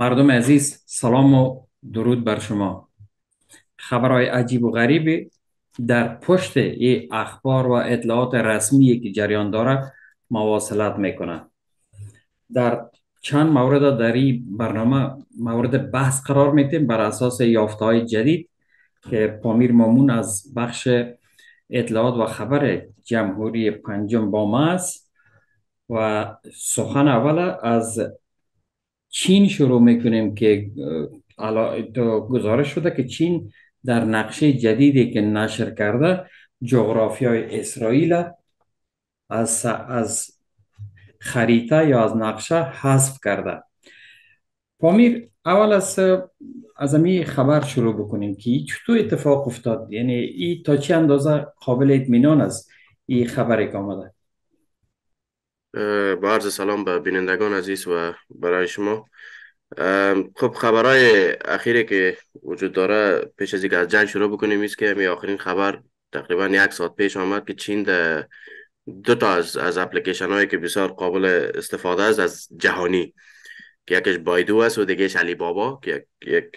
مردم عزیز سلام و درود بر شما خبرهای عجیب و غریب در پشت این اخبار و اطلاعات رسمی که جریان داره مواصلت میکنه در چند مورد در این برنامه مورد بحث قرار میتیم بر اساس یافته های جدید که پامیر مامون از بخش اطلاعات و خبر جمهوری پنجم با ما است و سخن اول از چین شروع میکنیم که گزارش شده که چین در نقشه جدیدی که نشر کرده جغرافیای اسرائیل از, از خریطه یا از نقشه حذف کرده پامیر اول از از امی خبر شروع بکنیم که چطور اتفاق افتاد یعنی ای تا چه اندازه قابل اطمینان است این خبری که آمده با عرض سلام به بینندگان عزیز و برای شما خب خبرهای اخیری که وجود داره پیش از اینکه از جنگ شروع بکنیم است که می آخرین خبر تقریبا یک ساعت پیش آمد که چین دو تا از, از اپلیکیشن هایی که بسیار قابل استفاده است از جهانی که یکش بایدو است و دیگهش علی بابا که یک, یک,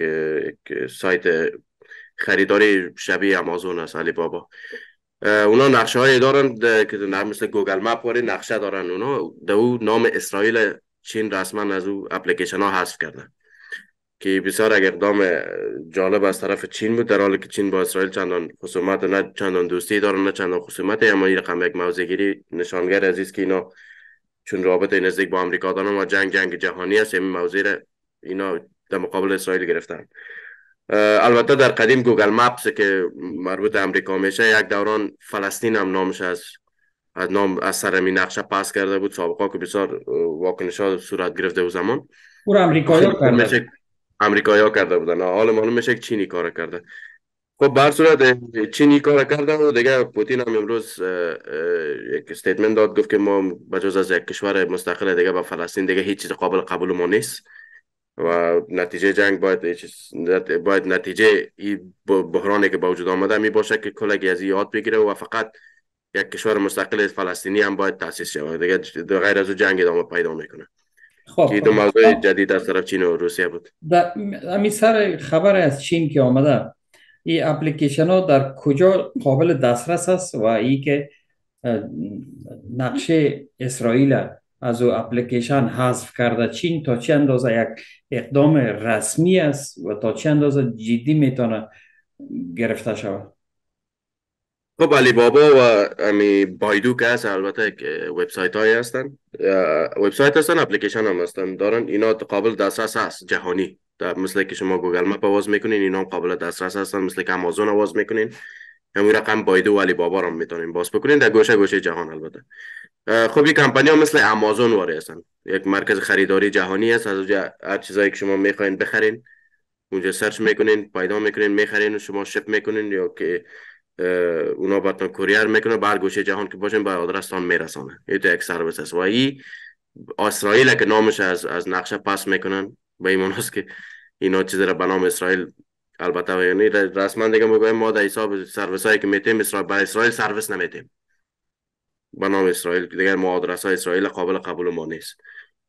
یک سایت خریداری شبیه آمازون است علی بابا اونا نقشه های دارن که مثل گوگل مپ نقشه دارن اونا در او نام اسرائیل چین رسما از او اپلیکیشن ها حذف کردن که بسیار اقدام جالب از طرف چین بود در حالی که چین با اسرائیل چندان خصومت نه چندان دوستی دارن نه چندان خصومت اما این رقم یک موضع گیری نشانگر عزیز که اینا چون رابطه نزدیک با امریکا دارن و جنگ جنگ جهانی است این یعنی موضع اینا در مقابل اسرائیل گرفتن البته در قدیم گوگل مپس که مربوط امریکا میشه یک دوران فلسطین هم نامش از از نام از سر می نقشه پاس کرده بود سابقا که بسیار واکنش ها صورت گرفته او زمان او امریکایی خب، کرده امریکایی کرده بودن حالا معلوم میشه که چینی کار کرده خب بر صورت چینی کار کرده و دیگه پوتین هم امروز یک استیتمنت داد گفت که ما بجز از یک کشور مستقل دیگه به فلسطین دیگه هیچ چیز قابل قبول ما نیست و نتیجه جنگ باید باید نتیجه این بحرانی که باوجود آمده می باشه که کلگی از یاد بگیره و فقط یک کشور مستقل فلسطینی هم باید تاسیس شود دیگه غیر از جنگ ادامه پیدا میکنه خب که دو خب. موضوع جدید از طرف چین و روسیه بود امی سر خبر از چین که آمده این اپلیکیشن ها در کجا قابل دسترس است و ای که نقشه اسرائیل از او اپلیکیشن حذف کرده چین تا چند اندازه یک اقدام رسمی است و تا چه اندازه جدی میتونه گرفته شود خب علی بابا و امی بایدو که هست البته که وبسایت های هستن وبسایت هستن اپلیکیشن هم هستن دارن اینا قابل دسترس هست جهانی مثل که شما گوگل مپ آواز میکنین اینا هم قابل دسترس هستن مثل که آمازون آواز میکنین همون رقم بایدو و علی بابا رو میتونین باز بکنین در گوشه گوشه جهان البته خب یک کمپانی ها مثل آمازون واره هستن یک مرکز خریداری جهانی است از اونجا هر چیزایی که شما میخواین بخرین اونجا سرچ میکنین پیدا میکنین میخرین و شما شپ میکنین یا که اونا براتون کوریر میکنه بر گوشه جهان که باشین به آدرستان میرسانه این یک سرویس است و ای اسرائیل که نامش از از نقشه پاس میکنن به این است که اینا چیز را به نام اسرائیل البته یعنی رسما دیگه ما در حساب سرویس که میتیم اسرائیل برای اسرائیل سرویس نمیتیم به نام اسرائیل دیگر معادرس های اسرائیل قابل قبول ما نیست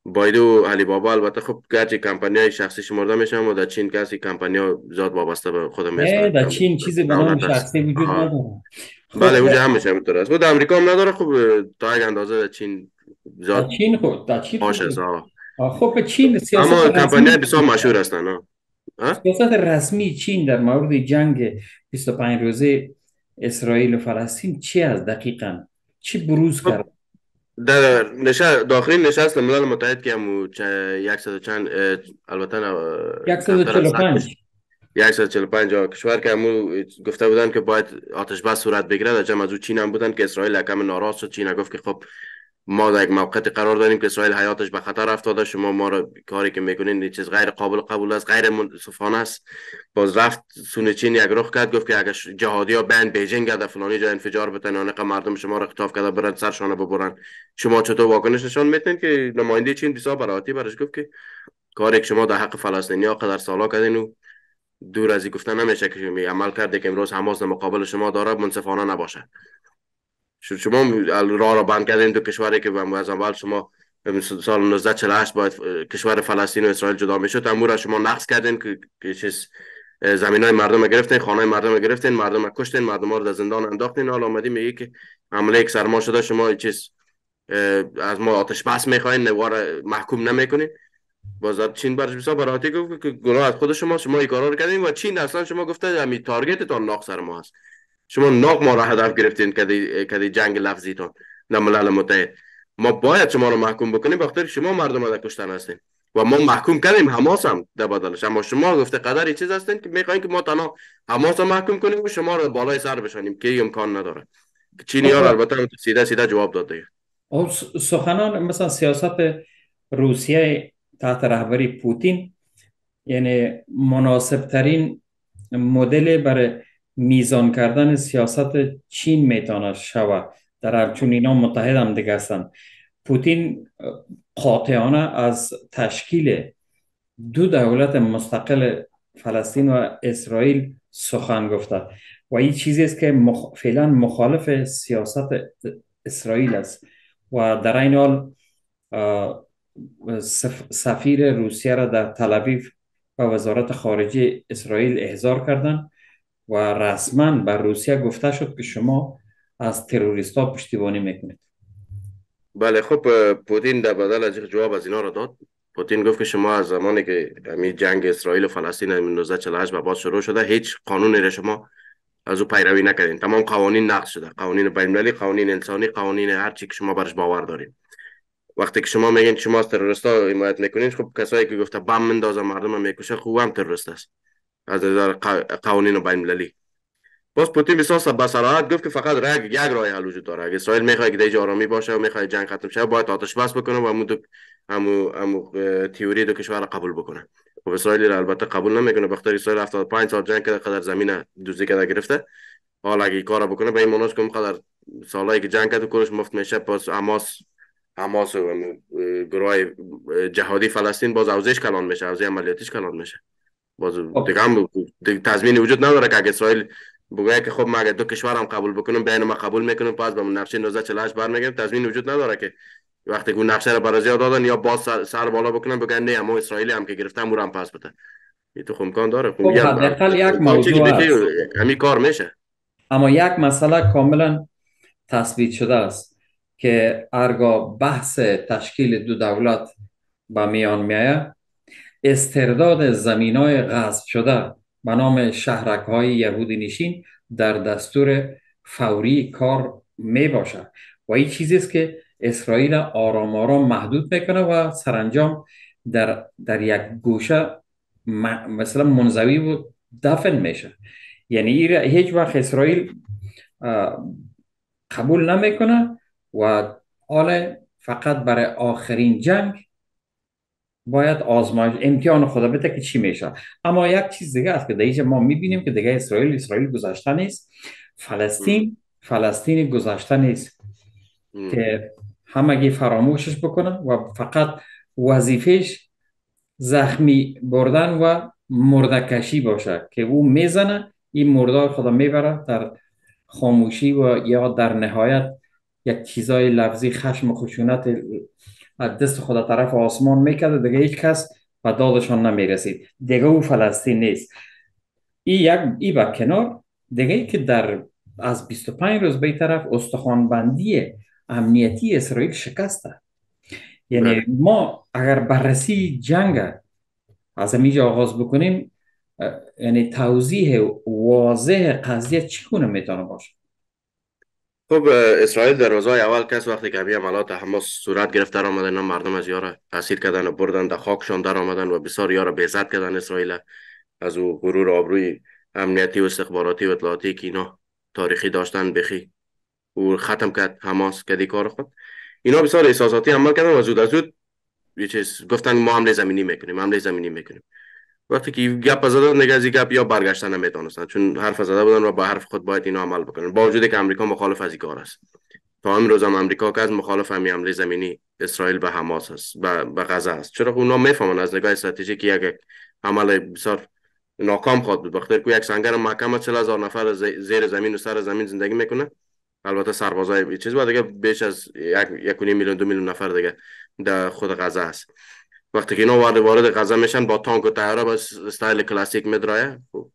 بایدو علی بابا البته خب گرچه کمپانی های شخصی شمارده میشه و در چین کسی کمپانی ها زیاد وابسته به خود مصر در چین چیز به نام شخصی وجود نداره خب، بله اونجا هم میشه اینطور است و در امریکا هم نداره خب تا یک اندازه در چین زیاد چین خب در چین خب چین سیاست اما کمپانی بسیار مشهور هستن ها سیاست رسمی چین در مورد جنگ 25 روزه اسرائیل و فلسطین چی از دقیقا چی بروز کرد در نشست داخلی نشست ملل متحد که هم یک صد چند البته یک صد چل پنج یک کشور که همو گفته بودن که باید آتش بس صورت بگیره در جمع از او چین هم بودن که اسرائیل کم ناراض شد چین گفت که خب ما در یک موقعی قرار داریم که سوال حیاتش به خطر افتاده شما ما را کاری که میکنین چیز غیر قابل قبول است غیر منصفانه است باز رفت سونه چین یک رخ کرد گفت که اگر جهادی ها بند بیجنگ کرده فلانی جا انفجار بتن آنقا مردم شما را خطاب کرده برند سرشانه ببرن شما چطور واکنش نشان میتنین که نماینده چین بسیار براتی برش گفت که کاری که شما در حق فلسطینی ها قدر سالا کردین و دور از گفتن نمیشه که عمل کرده که امروز حماس مقابل شما داره منصفانه نباشه شما راه را بند کردین دو کشوری که از اول شما سال 1948 باید کشور فلسطین و اسرائیل جدا میشد امور شما نقص کردین که چیز زمین های مردم ها گرفتین خانه مردم ها گرفتین مردم را کشتین مردم ها رو در زندان انداختین حالا آمدی میگی که عمله یک سرما شده شما چیز از ما آتش بس میخواین نوار محکوم نمیکنین بازار چین برش بسا براتی گفت که گناه از خود شما شما این کارا کردین و چین اصلا شما گفته همین تارگیت تا ناق سر ما هست شما ناق ما را هدف گرفتین که دی جنگ لفظیتان در ملل متحد ما باید شما رو محکوم بکنیم بخاطر شما مردم را کشتن هستین و ما محکوم کردیم حماس هم در بدلش اما شما گفته قدری چیز هستین که میخواین که ما تنها حماس هم محکوم کنیم و شما رو بالای سر بشانیم که امکان نداره چینی ها البته سیده سیده جواب داده خب، سخنان مثلا سیاست روسیه تحت رهبری پوتین یعنی مناسب ترین مدل برای میزان کردن سیاست چین میتانه شود در چون اینا متحد هم دیگه پوتین قاطعانه از تشکیل دو دولت مستقل فلسطین و اسرائیل سخن گفته و این چیزی است که فعلا مخالف سیاست اسرائیل است و در این حال سفیر روسیه را در تلویف و وزارت خارجه اسرائیل احضار کردند و رسما بر روسیه گفته شد که شما از تروریست ها پشتیبانی میکنید بله خب پوتین در بدل از جواب از اینا را داد پوتین گفت که شما از زمانی که جنگ اسرائیل و فلسطین 1948 به باز شروع شده هیچ قانونی را شما از او پیروی نکردین تمام قوانین نقض شده قوانین بین‌المللی قوانین انسانی قوانین هر چی که شما برش باور دارین وقتی که شما میگین شما از تروریست ها حمایت میکنین خب کسایی که گفته بم مندازه مردم میکشه خوب تروریست است از نظر قوانین بین المللی باز پوتین بساس به گفت که فقط رگ یک راه حل وجود داره اگه اسرائیل میخواد که دیگه آرامی باشه و میخواد جنگ ختم شه باید آتش بس بکنه و همون دو همو همو تئوری دو کشور را قبول بکنه و خب اسرائیل را البته قبول نمیکنه بخاطر اسرائیل 75 سال جنگ کرده قدر زمین دوزی کرده گرفته حالا اگه کارا بکنه به این مناش کم قدر سالایی که جنگ کرده کورش مفت میشه پس حماس حماس و گروه جهادی فلسطین باز اوزش کلان میشه اوزه عملیاتیش کلان میشه باز خب. دیگه هم تضمینی وجود نداره که اگه اسرائیل بگه که خب ما اگه دو کشور هم قبول بکنیم بین ما قبول میکنیم پس به نقشه 1948 برمیگردیم تضمینی وجود نداره که وقتی اون نقشه رو برای دادن یا باز سر, سر بالا بکنن بگن نه ما اسرائیل هم که گرفتم اون هم پس بده این تو امکان داره خب یک خب، موضوع همین کار میشه اما یک مسئله کاملا تثبیت شده است که ارگا بحث تشکیل دو دولت با میان میایه استرداد های غصب شده به نام شهرک های یهودی نشین در دستور فوری کار می باشد و این چیزی است که اسرائیل آرام آرام محدود میکنه و سرانجام در, در یک گوشه مثلا منزوی و دفن میشه یعنی هیچ وقت اسرائیل قبول نمیکنه و آله فقط برای آخرین جنگ باید آزمایش امکان خدا بده که چی میشه اما یک چیز دیگه است که دیگه ما میبینیم که دیگه اسرائیل اسرائیل گذشته نیست فلسطین فلسطین گذشته نیست که همگی فراموشش بکنن و فقط وظیفش زخمی بردن و مردکشی باشه که او میزنه این مردار خدا میبره در خاموشی و یا در نهایت یک چیزای لفظی خشم و خشونت دست خدا طرف آسمان میکرد دیگه هیچ کس به دادشان نمیرسید دیگه او فلسطین نیست این یک ای با کنار دیگه که در از 25 روز به طرف استخوانبندی امنیتی اسرائیل شکسته یعنی بله. ما اگر بررسی جنگ از اینجا آغاز بکنیم یعنی توضیح واضح قضیه کنه میتونه باشه خب اسرائیل در روزهای اول کس وقتی که به عملات حماس صورت گرفت در آمدن مردم از یارا تاثیر کردن و بردن در خاکشان در آمدن و بسیار یارا بیزت کردن اسرائیل از او غرور آبروی امنیتی و استخباراتی و اطلاعاتی که اینا تاریخی داشتن بخی او ختم کرد حماس کدی کار خود اینا بسیار احساساتی عمل کردن و زود از زود گفتن ما حمله زمینی میکنیم حمله زمینی میکنیم وقتی که گپ نگه از گپ یا برگشتن نمیتونستن چون حرف زده بودن و با حرف خود باید اینا عمل بکنن با وجود که امریکا مخالف از کار است تا امروز هم امریکا که از مخالف همی حمله زمینی اسرائیل به حماس است به, به غزه است چرا اونا میفهمن از نگاه که یک عمل بسیار ناکام خود بود بخاطر که یک سنگر محکم 40000 نفر زیر زمین و سر زمین زندگی میکنه البته سربازای چیز بود دیگه بیش از یک, یک میلیون دو میلیون نفر دیگه در خود غزه است وقتی که اینا وارد وارد غزه میشن با تانک و تیاره با استایل کلاسیک میدرایه خب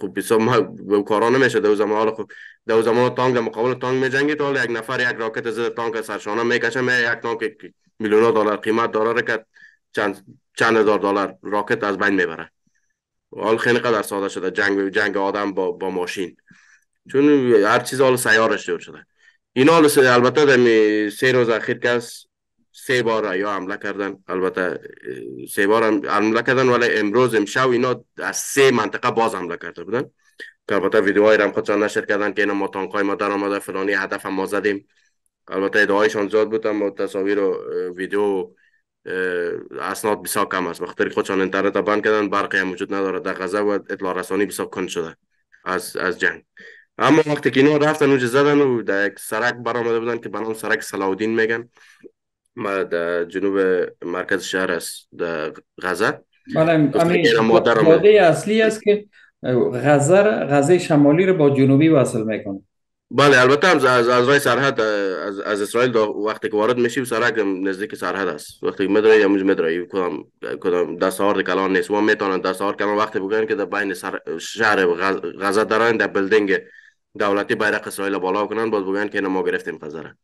خب ما به کارا نمیشه دو زمان حالا خب دو زمان تانک در مقابل تانک میجنگید حالا یک نفر یک راکت زده تانک سرشانه میکشه می یک تانک میلیون دلار قیمت داره که چند چند هزار دلار راکت از بین میبره حال خیلی قدر ساده شده جنگ جنگ آدم با با ماشین چون هر چیز حال سیارش جور شده اینا البته در سه روز اخیر که سه بار یا حمله کردن البته سه بار حمله کردن ولی امروز امشب اینا از سه منطقه باز حمله کرده بودن که البته ویدیوهایی هم خودشان نشر کردن که اینا ما تانکای ما در آمده فلانی هدف هم ما زدیم البته ادعایشان زیاد بودن اما تصاویر و ویدیو اسناد بسیار کم است بخاطر خودشان اینترنت بند کردن برقی هم وجود نداره در غزه و اطلاع رسانی بسیار کند شده از از جنگ اما وقتی که اینا رفتن اونجا زدن و در یک سرک برآمده بودن که بنام سرک سلاودین میگن ما در جنوب مرکز شهر است در غزه بله اصلی است که غزه غزه شمالی رو با جنوبی وصل میکنه بله البته هم از از رای سرحد از, از اسرائیل وقتی که وارد میشیم سرحد نزدیک سرحد است وقتی مدرای یا مز مدرای کدام کدام دستاورد کلان نیست و میتونن دستاورد کلان وقتی بگن که در بین سر شهر غزه دارن در بلدنگ دولتی بیرق اسرائیل بالا کنن باز بگن که ما گرفتیم غزه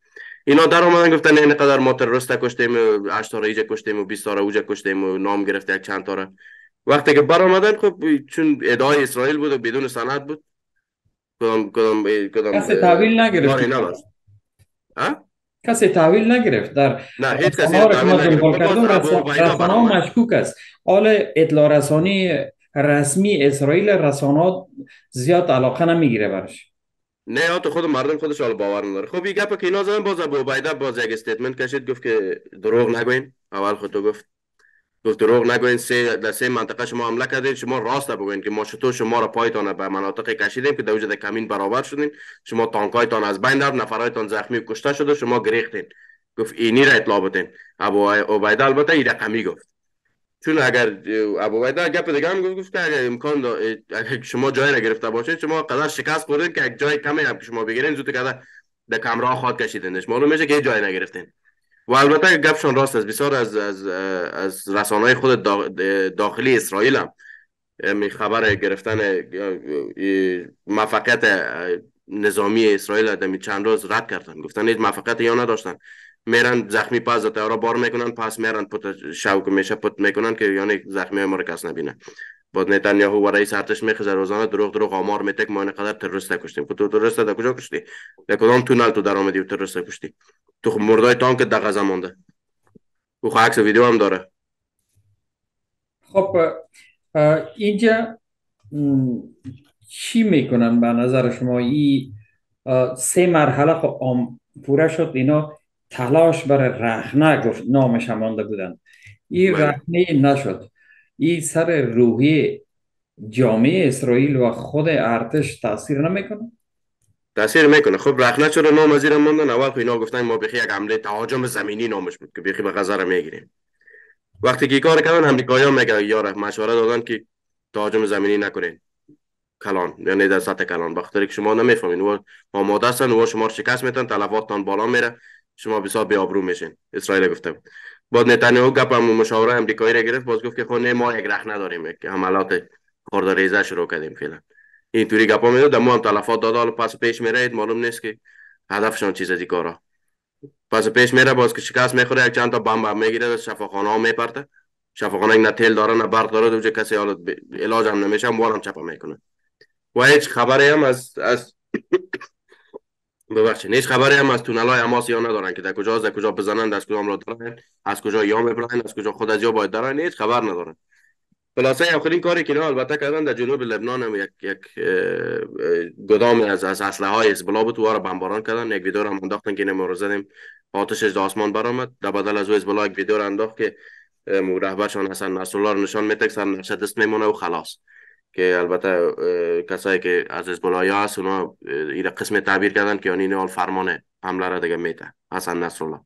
اینا در اومدن گفتن اینقدر ما تروریست کشتیم 8 تا ایجا کشتیم و 20 تا اوجا کشتیم و نام گرفته یک چند تا وقتی که بر اومدن خب چون ادعای اسرائیل بود و بدون سند بود کدام کدام کدام کسی تحویل نگرفت کسی تحویل نگرفت در نه هیچ کسی تحویل خب، مشکوک است حال اطلاع رسانی رسمی اسرائیل رسانات زیاد علاقه نمیگیره برش نه تو خود مردم خودش حال باور نداره خب یه گپ که اینا زدن باز ابو عبیده باز یک استیتمنت کشید گفت که دروغ نگوین اول خود تو گفت گفت دروغ نگوین سه در سه منطقه شما حمله کردین شما راست بگوین که ما شتو شما را پایتان به مناطقی کشیدیم که دوجد کمین برابر شدین شما تانکایتان از بین رفت نفرایتان زخمی کشته شده شما گریختین گفت اینی را اطلاع بدین ابو عبیده البته این رقمی گفت چون اگر ابوبیدا گپ دیگه هم گفت که اگر امکان اگر شما جای را گرفته باشید شما قدر شکست خوردین که یک جای کمی هم شما بگیرین زود که در کمرا خاط شما معلوم میشه که جای نگرفتین و البته گپشان راست است بسیار از از از رسانه‌های خود داخلی اسرائیل هم یعنی خبر گرفتن موفقیت نظامی اسرائیل دمی چند روز رد کردن گفتن هیچ موفقیتی یا نداشتن میرن زخمی پاس داده را بار میکنن پاس میرن پت که میشه پت میکنن که یعنی زخمی ما کس نبینه بعد نتانیاهو و رئیس ارتش میخزه روزانه دروغ دروغ آمار میته که ما قدر تروریست کشتیم که تو تروریست در کجا کشتی در کدام تونل تو در آمدی و تروریست کشتی تو خب مردای تانک در غزه مانده او خب عکس ویدیو هم داره خب اینجا چی میکنن به نظر شما این سه مرحله خب پوره شد اینا تلاش برای رهنه گفت نامش مانده بودن این بله. رهنه نشد این سر روحی جامعه اسرائیل و خود ارتش تاثیر نمیکنه تاثیر میکنه خب رخنه چرا نام از ایران ماندن اول خب اینا گفتن ما بخی یک عمله تهاجم زمینی نامش بود که بخی به غزه رو میگیریم وقتی که کار کردن امریکایی ها میگن مشوره دادن که تهاجم زمینی نکنین کلان یعنی در سطح کلان بخاطر که شما نمیفهمین و آماده هستن و شما شکست میتن بالا میره شما بسا به آبرو میشین اسرائیل گفته بود با نتانیاهو گپ هم مشاوره امریکایی را گرفت باز گفت که خونه خب ما یک رخ نداریم که حملات ریزه شروع کردیم فعلا اینطوری گپا میداد اما هم تلفات داد حالا پس پیش میره معلوم نیست که هدفشان چیز از کارا پس پیش میره باز که شکست میخوره یک چند تا بمب میگیره شفاخانه ها میپرته شفاخانه نه تل داره نه برق داره دوجه کسی حالا علاج هم نمیشه هم چپا میکنه و هیچ خبری هم از از ببخشید هیچ خبری هم از تونل های حماس یا ندارن که در کجا از کجا بزنن از کجا را دارن از کجا یا میبرن از کجا خود از یا باید دارن هیچ خبر ندارن خلاصه آخرین کاری که البته کردن در جنوب لبنان هم یک یک گدام از از اسلحه های حزب الله بود بمباران کردن یک ویدیو هم انداختن که نمو زدیم آتش از آسمان برآمد در بدل از حزب الله یک ویدیو انداخت که رهبرشان حسن نصر الله نشان میده سر نقشه دست میمونه و خلاص که البته کسایی که از ازبالایی هست اونا این قسم تعبیر کردن که یعنی آل فرمانه حمله را دیگه میته حسن الله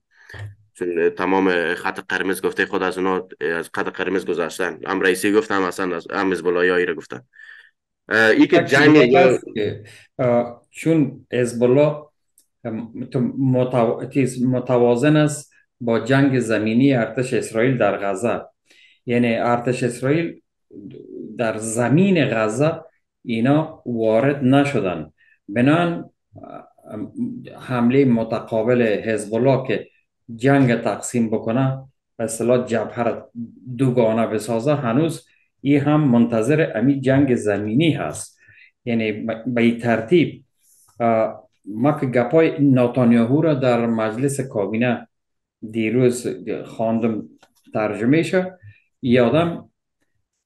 چون تمام خط قرمز گفته خود از اونا از خط قرمز گذاشتن هم رئیسی گفتم اصلا از هم را گفتن ای که جنگ چون ازبالا متوازن است با جنگ زمینی ارتش اسرائیل در غزه یعنی ارتش اسرائیل در زمین غزه اینا وارد نشدن بنان حمله متقابل حزب الله که جنگ تقسیم بکنه به اصطلاح جبهه دوگانه بسازه هنوز این هم منتظر امی جنگ زمینی هست یعنی به این ترتیب ما که گپای ناتانیاهو را در مجلس کابینه دیروز خواندم ترجمه شد یادم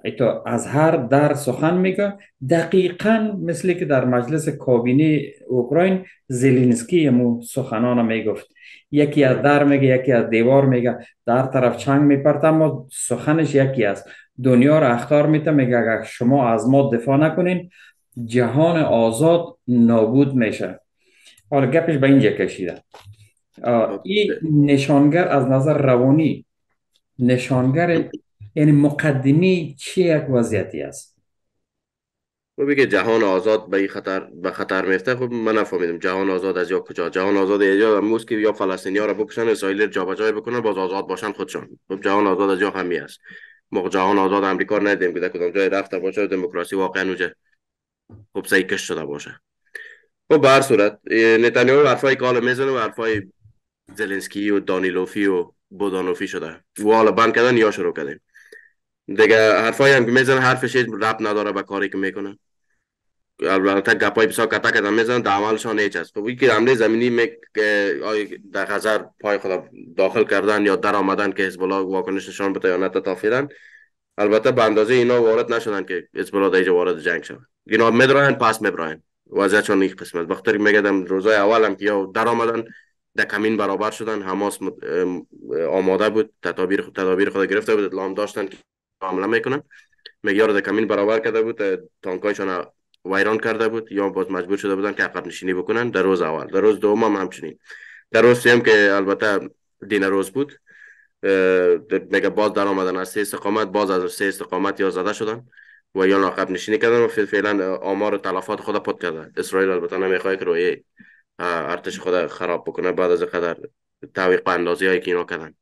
ایتو از هر در سخن میگه دقیقا مثلی که در مجلس کابینه اوکراین زلینسکی مو سخنان میگفت یکی از در میگه یکی از دیوار میگه در طرف چنگ میپرد اما سخنش یکی است دنیا را اختار میته میگه اگر شما از ما دفاع نکنین جهان آزاد نابود میشه حالا گپش به اینجا کشیده این نشانگر از نظر روانی نشانگر یعنی مقدمی چه یک وضعیتی است و خب که جهان آزاد به این خطر به خطر میفته خب من نفهمیدم جهان آزاد از یا کجا جهان آزاد یا موس یا فلسطینیا رو را بکشن اسرائیل را جای بکنن باز آزاد باشن خودشان خب جهان آزاد از یا همی است ما جهان آزاد امریکا ندیم که کدام جای رفته باشه دموکراسی واقعا اونجا خب سعی کش شده باشه خب به هر صورت نتانیاهو حرفای کال میزنه و حرفای زلنسکی و دانیلوفی و بودانوفی شده و حالا بند کردن یا شروع کردیم دیگه حرفایی هم که میزنه حرفش رب نداره به کاری که میکنه البته گپای بسا کتا کتا میزنن در عملشان هیچ هست خب که حمله زمینی می در غزر پای خدا داخل کردن یا در آمدن که حزب الله واکنش نشان بده البته به اندازه اینا وارد نشدن که حزب الله دیگه وارد جنگ شد اینا میدرن پاس میبرن وضعیتشان یک قسمت بختر میگدم روزای اول هم که یا در آمدن در کمین برابر شدن حماس آماده بود تدابیر خود تدابیر خود گرفته بود لام داشتن که معامله میکنن مقدار در کمین برابر کرده بود تانکایشان ویران کرده بود یا باز مجبور شده بودن که عقب نشینی بکنن در روز اول در روز دوم هم همچنین در روز سیم که البته دین روز بود میگه باز در آمدن از سه استقامت باز از سه استقامت یا زده شدن و یا عقب نشینی کردن و فعلا آمار و تلفات خود پد کرده اسرائیل البته نمیخواد که روی ارتش خود خراب بکنه بعد از قدر تعویق اندازی هایی که اینا کردن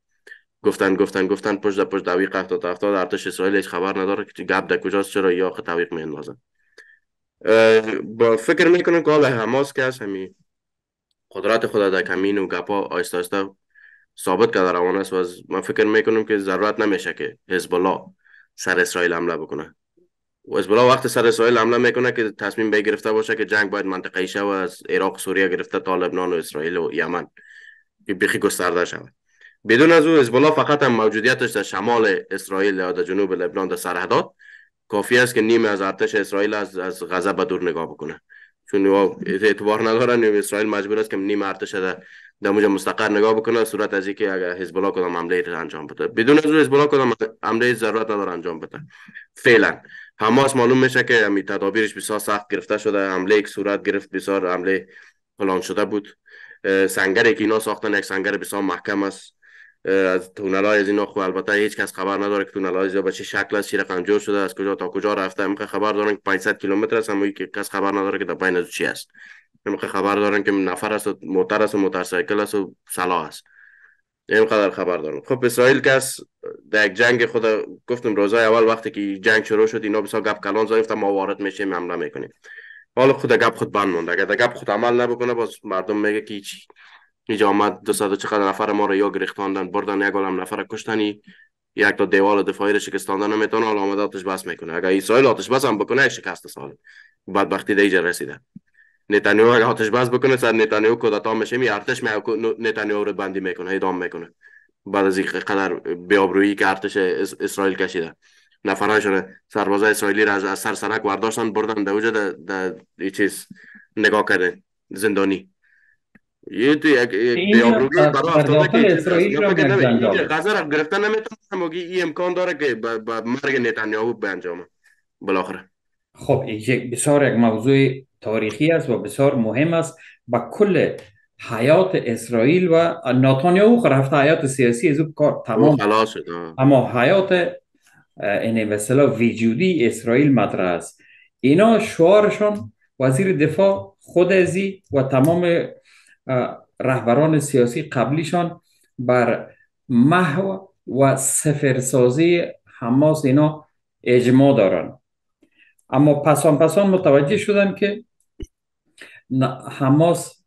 گفتن گفتن گفتن پشت در پشت دویق افتاد در ارتش اسرائیل هیچ خبر نداره که گپ در کجاست چرا یا آخه تویق می با فکر میکنم که حالا حماس که هست همی قدرت خود در کمین و گپا آیسته آیسته ثابت کرده روان است و من فکر میکنم که ضرورت نمیشه که حزب سر اسرائیل حمله بکنه و حزب الله وقت سر اسرائیل حمله میکنه که تصمیم بگرفته باشه که جنگ باید منطقه ایشه و از عراق سوریه گرفته تا لبنان و اسرائیل و یمن بیخی گسترده شود بدون از او حزب فقط هم موجودیتش در شمال اسرائیل یا در جنوب لبنان در سرحدات کافی است که نیمه از ارتش اسرائیل از از غزه به دور نگاه بکنه چون اعتبار ندارن اسرائیل مجبور است که نیم ارتش در در موجه مستقر نگاه بکنه صورت از اینکه اگر حزب الله کدام حمله انجام بده بدون از حزب الله کدام حمله ضرورت نداره انجام بده فعلا حماس معلوم میشه که امی تدابیرش بسیار سخت گرفته شده حمله یک صورت گرفت بسیار حمله پلان شده بود سنگر که اینا ساختن یک سنگر بسیار محکم است از تونل های از اینا خو البته هیچ کس خبر نداره که تونل های به چه شکل است چی رقم جور شده از کجا تا کجا رفته امکه خبر دارن که 500 کیلومتر است اما که کس خبر نداره که در بین چی است امکه خبر دارن که نفر است و موتر است و سایکل است و سلا است اینقدر خبر دارم خب اسرائیل کس در یک جنگ خود گفتم روزای اول وقتی که جنگ شروع شد اینا بسیار گپ کلان زایفت ما وارد میشیم حمله میکنیم حالا خود گپ خود بند مونده اگر گپ خود عمل نبکنه باز مردم میگه که چی اینجا آمد دو و چقدر نفر ما رو یا گریختاندن بردن یک عالم نفر کشتنی یک تا دیوال دفاعی رو شکستاندن نمیتونه حالا آمده آتش بس میکنه اگر اسرائیل آتش بس هم بکنه شکست سال بدبختی دیجا رسیده نتانیاهو اگر آتش بس بکنه سر نتانیاهو کودتا میشه می ارتش می نتانیاهو رو بندی میکنه ادام میکنه بعد از این قدر بیابرویی که ارتش اسرائیل کشیده نفران شده سرباز اسرائیلی را از سر سرک ورداشتن بردن در در چیز نگاه کرده زندانی یه یک دیابروگی برای افتاده که غذا گرفتن نمیتونم این امکان داره که با مرگ نتانیاهو انجام بالاخره خب یک بسیار یک موضوع تاریخی است و بسیار مهم است با کل حیات اسرائیل و نتانیاهو رفته حیات سیاسی از کار تمام شد اما حیات این وصلا ویجودی اسرائیل مطرح است اینا شعارشان وزیر دفاع خود ازی و تمام رهبران سیاسی قبلیشان بر محو و سفرسازی حماس اینا اجماع دارن اما پسان پسان متوجه شدن که حماس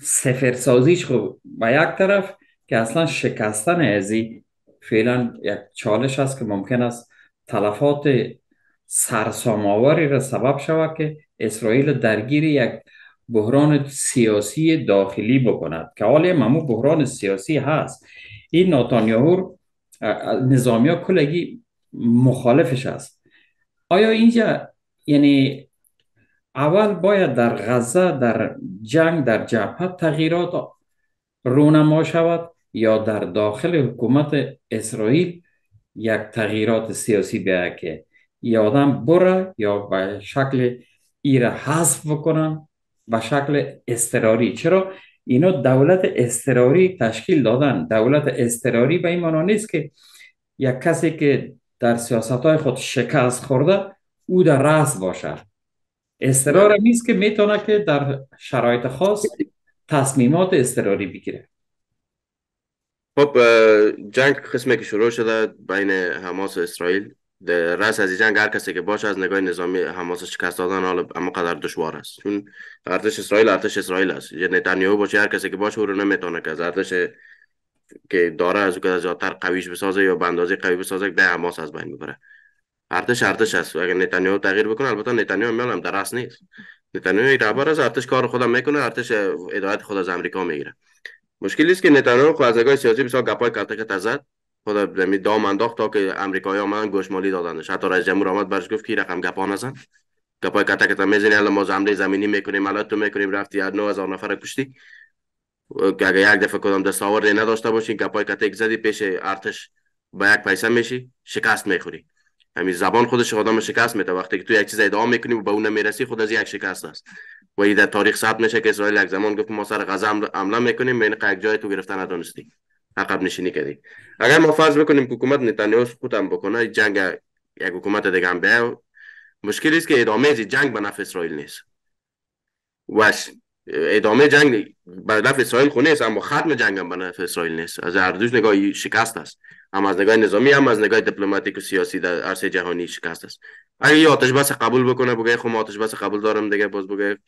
سفرسازیش خوب به یک طرف که اصلا شکستن ازی فعلا یک چالش است که ممکن است تلفات سرسام‌آوری را سبب شود که اسرائیل درگیری یک بحران سیاسی داخلی بکند که حال ممو بحران سیاسی هست این ناتانیاهو نظامی ها کلگی مخالفش است آیا اینجا یعنی اول باید در غزه در جنگ در جبهه تغییرات رونما شود یا در داخل حکومت اسرائیل یک تغییرات سیاسی بیاید که یا آدم بره یا به شکل ایره حذف بکنن به شکل استراری چرا اینا دولت استراری تشکیل دادن دولت استراری به این معنی نیست که یک کسی که در سیاست های خود شکست خورده او در رأس باشه استرار نیست که میتونه که در شرایط خاص تصمیمات استراری بگیره خب جنگ قسمی که شروع شده بین حماس و اسرائیل راست از جنگ هر کسی که باشه از نگاه نظامی حماس شکست دادن حالا اما قدر دشوار است چون ارتش اسرائیل ارتش اسرائیل است یه نتانیاهو باشه هر کسی که باشه او نمیتونه که از ارتش که داره از که زیادتر قویش بسازه یا به قوی بسازه که به حماس از بین میبره ارتش ارتش است اگر نتانیاهو تغییر بکنه البته نتانیاهو میال هم نیست نتانیاهو رهبر از ارتش کار خودم میکنه ارتش ادایت خود از امریکا میگیره مشکلی است که نتانیاهو از نگاه سیاسی بسیار گپای که تزد خدا می دام انداخت تا که امریکایی آمدن گوشمالی دادنش حتی رئیس جمهور آمد برش گفت کی رقم گپا نزن گپای کتا تا میزنی الان ما حمله زمینی میکنیم الان تو میکنیم رفتی از 9000 نفر کشتی اگر یک دفعه کدام نه نداشته باشی گپای یک زدی پیش ارتش با یک پیسه میشی شکست میخوری همین زبان خودش آدم شکست میده وقتی که تو یک چیز ادعا میکنی و به اون نمیرسی خود از یک شکست است و در تاریخ ثبت میشه که اسرائیل یک زمان گفت ما سر غزه حمله میکنیم بین یک جای تو گرفتن ندونستی عقب نشینی کردی. اگر ما فرض بکنیم که حکومت نتانیاهو سقوط هم بکنه جنگ یک حکومت دیگه هم بیاو مشکلی است که ادامه جنگ به نفع اسرائیل نیست و ادامه جنگ به نفع اسرائیل خونه است اما ختم جنگ هم به نفع اسرائیل نیست از هر دوش نگاه شکست است هم از نگاه نظامی هم از نگاه دیپلماتیک و سیاسی در عرصه جهانی شکست است اگر یه آتش بس قبول بکنه بگه خب آتش بس قبول دارم دیگه باز بگه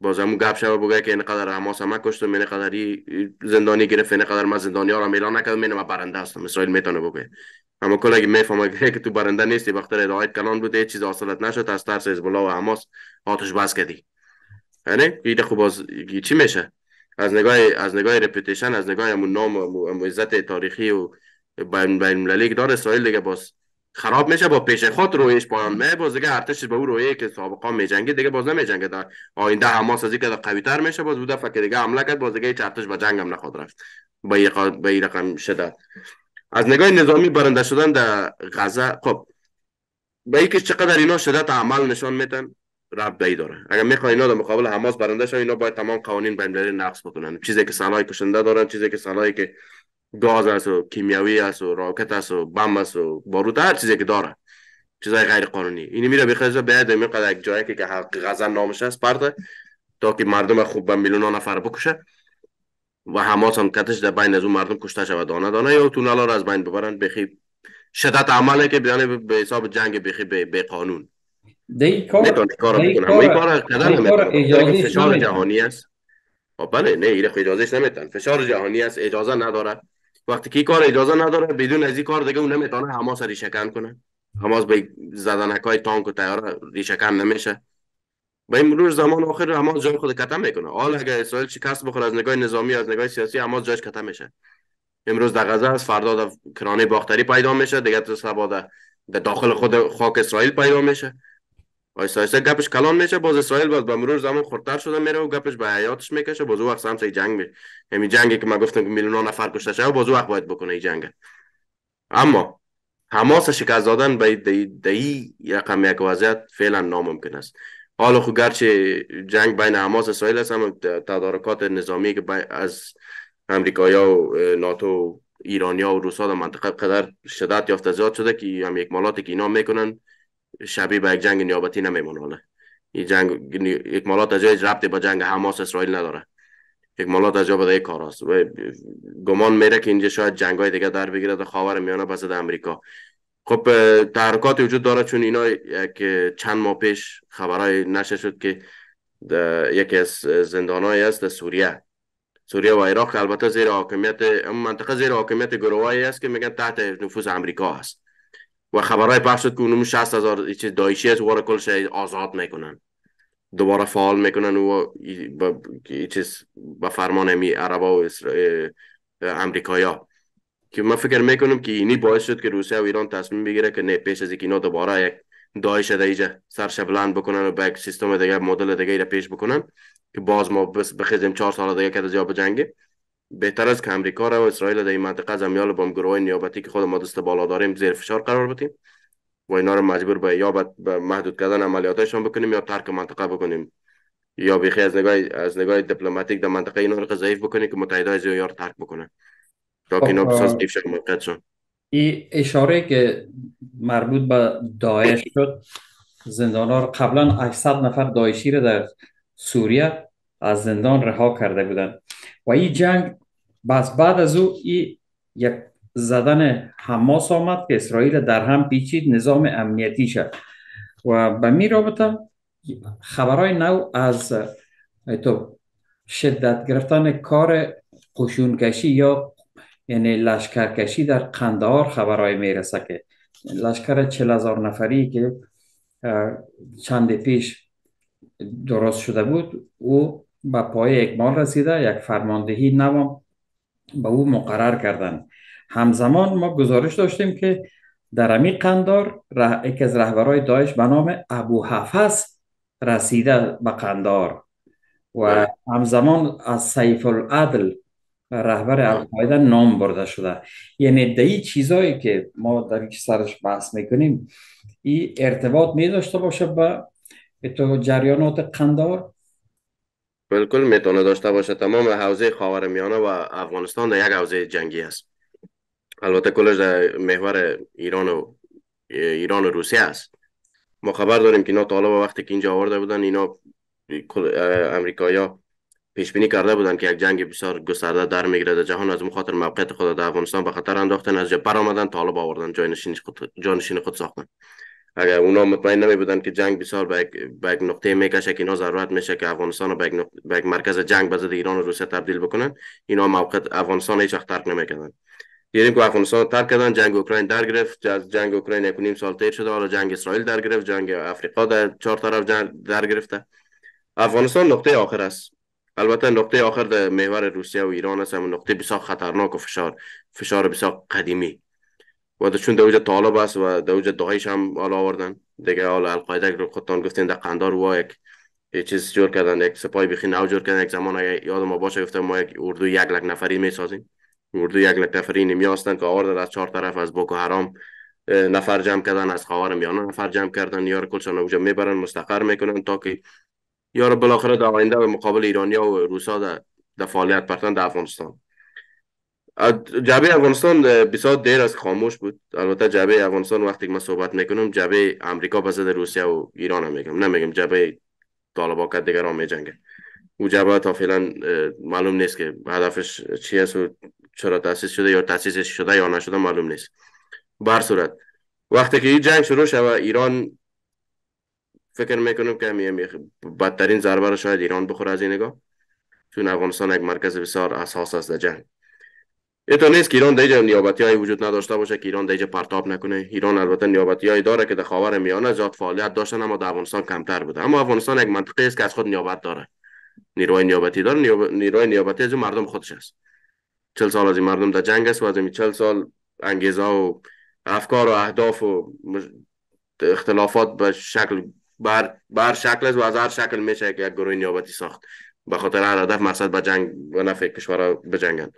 باز همون گپ شده بگه که اینقدر حماس کشت کشتم اینقدر زندانی گرفت اینقدر من زندانی ها را اعلان نکردم من برنده هستم اسرائیل میتونه بگه اما کلا اگه میفهمه که تو برنده نیستی وقتی ادعایت کلان بوده چیز حاصلت نشد از ترس حزب و حماس آتش بس کردی یعنی ایده خوب باز چی میشه از نگاه از نگاه رپیتیشن از نگاه همون نام و عزت تاریخی و بین بین که داره اسرائیل دیگه باز خراب میشه با پیش خود رویش پایان باز دیگه ارتش به او رویه که سابقا میجنگه دیگه باز نمیجنگه در آینده حماس از که قوی تر میشه باز بود فکر دیگه حمله کرد باز دیگه هیچ ارتش به جنگ هم نخواد رفت با این رقم شده از نگاه نظامی برنده شدن در غزه خب به که چقدر اینا تا عمل نشان میدن ربطی داره اگر میخواین اینا در مقابل حماس برنده شون اینا باید تمام قوانین بین نقص نقض بکنن چیزی که سلاح کشنده دارن چیزی که سلاحی که گاز است و کیمیاوی است و راکت است و بم و هر چیزی که داره چیزای غیر قانونی اینی میره بخرجه بعد اینقدر یک جایی که حق غزن نامش است پرده تا که مردم خوب به میلیون نفر بکشه و حماس هم کتش در بین از اون مردم کشته شود دانه دانه یا تونل ها را از بین ببرن بخی شدت عمله که بیان به حساب جنگ بخی به قانون دی کار کار فشار جهانی است بله نه ایره اجازهش نمیتن فشار جهانی است اجازه نداره وقتی که کار اجازه نداره بدون از این کار دیگه اون نمیتونه حماس ریشکن کنه حماس به زدنک های تانک و تیاره ریشکن نمیشه با این مرور زمان آخر حماس جای خود کتم میکنه حالا اگر اسرائیل شکست بخوره از نگاه نظامی از نگاه سیاسی حماس جایش کتم میشه امروز در غزه است فردا در کرانه باختری پیدا میشه دیگه سبا در داخل خود خاک اسرائیل پیدا میشه آیسا آیسا گپش کلان میشه باز اسرائیل باز با مرور زمان خورتر شده میره و گپش به حیاتش میکشه باز وقت سمت جنگ میشه همین یعنی جنگی که ما گفتم که میلیون نفر کشته شده باز وقت باید بکنه این جنگ اما حماس شکست دادن به دهی یکم یک وضعیت فعلا ناممکن است حالا خو خب گرچه جنگ بین حماس اسرائیل است اما تدارکات نظامی که از امریکایا و ناتو ایرانیا و روسا در منطقه قدر شدت یافته زیاد شده که هم یک مالاتی که اینا میکنن شبیه به یک جنگ نیابتی نمیمونه حالا این جنگ اکمالات از جایی ربطی با جنگ حماس اسرائیل نداره اکمالات از جا بده کار است و گمان میره که اینجا شاید جنگ های دیگه در بگیره در خواهر میانه در امریکا خب تحرکات وجود داره چون اینا یک چند ماه پیش خبرای نشه شد که یکی از های است در سوریه سوریه و عراق البته زیر حاکمیت منطقه زیر حاکمیت گروهی است که میگن تحت نفوذ امریکا است و خبرهای پخش شد که اونم 60 هزار چیز دایشی از وارا کلش آزاد میکنن دوباره فعال میکنن و چیز به فرمان می عربا و امریکایا که من فکر میکنم که اینی باعث شد که روسیه و ایران تصمیم بگیره که نه پیش از اینکه اینا دوباره یک دایش در سر سرش بکنن و به سیستم دیگه مدل دیگه را پیش بکنن که باز ما بس بخیزیم چهار سال دیگه که از جا جنگ بهتر است که امریکا را و اسرائیل در این منطقه زمیال با گروه نیابتی که خود ما دست بالا داریم زیر فشار قرار بدیم و اینا رو مجبور به یا به محدود کردن عملیاتشان بکنیم یا ترک منطقه بکنیم یا بیخی از نگاه از نگاه دیپلماتیک در منطقه اینا رو ضعیف بکنیم که متحده های زیار ترک بکنه تا که اینا بساز دیف شد این اشاره که مربوط به داعش شد ها قبلا 800 نفر داعشی را در سوریه از زندان رها کرده بودند و این جنگ بس بعد از او ای یک زدن حماس آمد که اسرائیل در هم پیچید نظام امنیتی شد و به می رابطه خبرهای نو از تو شدت گرفتن کار قشونکشی یا یعنی لشکرکشی در قندهار خبرهای رسه که لشکر چل هزار نفری که چند پیش درست شده بود او به پای اکمال رسیده یک فرماندهی نوام به او مقرر کردند همزمان ما گزارش داشتیم که در امی قندار یک از رهبرای داعش به نام ابو حفظ رسیده به قندار و همزمان از سیف العدل رهبر القاعده نام برده شده یعنی دهی چیزایی که ما در این سرش بحث میکنیم این ارتباط می داشته باشه به با جریانات قندار بالکل میتونه داشته باشه تمام حوزه خاورمیانه و افغانستان در یک حوزه جنگی است البته کلش در محور ایران و ایران و روسیه است ما خبر داریم که اینا طالب وقتی که اینجا آورده بودن اینا امریکایا پیش بینی کرده بودن که یک جنگ بسیار گسترده در میگیره در جهان از مخاطر موقعیت خود در افغانستان به خطر انداختن از جا آمدن طالب آوردن جانشین خود جانشین خود ساختن اگر اونا مطمئن نمی بودن که جنگ بسیار به یک نقطه میکشه که اینا ضرورت میشه که افغانستان و به یک مرکز جنگ بزد ایران و روسیه تبدیل بکنن اینا موقع افغانستان هیچ وقت ترک نمیکردن دیدیم که افغانستان ترک کردن جنگ اوکراین در گرفت از جنگ اوکراین یک نیم سال تیر شده حالا جنگ اسرائیل در گرفت جنگ افریقا در چهار طرف در گرفته افغانستان نقطه آخر است البته نقطه آخر در محور روسیه و ایران است اما نقطه بسیار خطرناک و فشار فشار بسیار قدیمی و چون دوجه طالب است و دوجه داعش هم حالا آوردن دیگه حالا القاعده رو خودتان گفتین در قندار و یک چیز جور کردن یک سپای بخی نو جور کردن یک زمان اگه ما باشه گفتم ما یک اردو یک لک نفری میسازیم اردو یک لک نفری نمی هستن که آوردن از چهار طرف از بوکو حرام نفر جمع کردن از خواهر میانه نفر جمع کردن یار کلشان اونجا میبرن مستقر میکنن تا که یار بالاخره در آینده به مقابل ایرانیا و روسا در فعالیت پرتن در افغانستان جبه افغانستان بسیار دیر از خاموش بود البته جبه افغانستان وقتی که من صحبت میکنم جبه امریکا به ضد روسیه و ایران هم میگم نمیگم جبه طالبا که دیگران میجنگه او جبه تا فعلا معلوم نیست که هدفش چی است و چرا تاسیس شده یا تاسیس شده یا نشده معلوم نیست بر صورت وقتی که این جنگ شروع شوه ایران فکر میکنم که میخ بدترین ضربه رو شاید ایران بخوره از این نگاه چون افغانستان یک مرکز بسیار اساس است در جنگ ایتا نیست که ایران دیجا نیابتی های وجود نداشته باشه که ایران دیجا پرتاب نکنه ایران البته نیابتی های داره که در خاور میانه زیاد فعالیت داشتن اما در افغانستان کمتر بوده اما افغانستان یک منطقه است که از خود نیابت داره نیروهای نیابتی داره نیاب... نیروهای نیابتی از مردم خودش است چل سال از این مردم در جنگ است و از این سال انگیزه و افکار و اهداف و اختلافات به شکل بر, بر شکل و از هر شکل میشه که یک گروه نیابتی ساخت به خاطر هر هدف مقصد به جنگ و نفع کشور بجنگند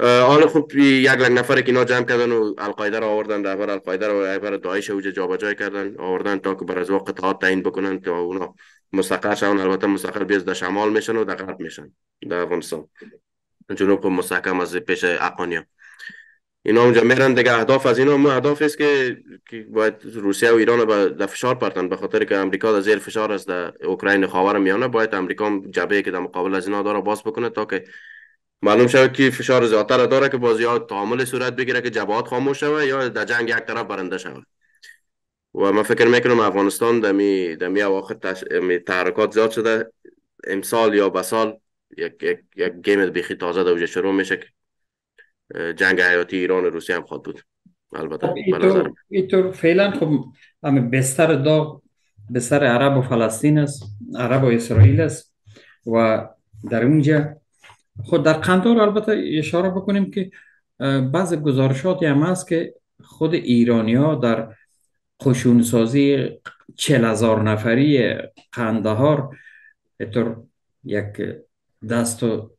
حالا خب یک لگ نفر که اینا جمع کردن و القایده را آوردن رهبر القایده را رهبر داعش اوج جابجا کردن آوردن تا که بر از قطعات تعیین بکنن تا اونا مستقر شون البته مستقر بیز در شمال میشن و در غرب میشن در افغانستان جنوب خب مستحکم از پیش اقانیا اینا اونجا میرن دیگه اهداف از اینا ما اهداف است که باید روسیه و ایران به فشار پرتن به خاطر که امریکا در زیر فشار است در اوکراین خاورمیانه میانه باید امریکا جبهه که در مقابل از اینا داره باز بکنه تا که معلوم شود که فشار زیادتر داره که بازی ها تعامل صورت بگیره که جبهات خاموش شود یا در جنگ یک طرف برنده شود و من فکر میکنم افغانستان دمی دمی اواخر تش... تحرکات زیاد شده امسال یا بسال یک, یک, یک گیم بیخی تازه در شروع میشه که جنگ حیاتی ایران و روسیه هم خواهد بود البته خب، اینطور فعلا خب همه بستر داغ بستر عرب و فلسطین است عرب و اسرائیل است و در اونجا خود خب در قندار البته اشاره بکنیم که بعض گزارشاتی هم هست که خود ها در خشونسازی چل هزار نفری قندهار طور یک دست و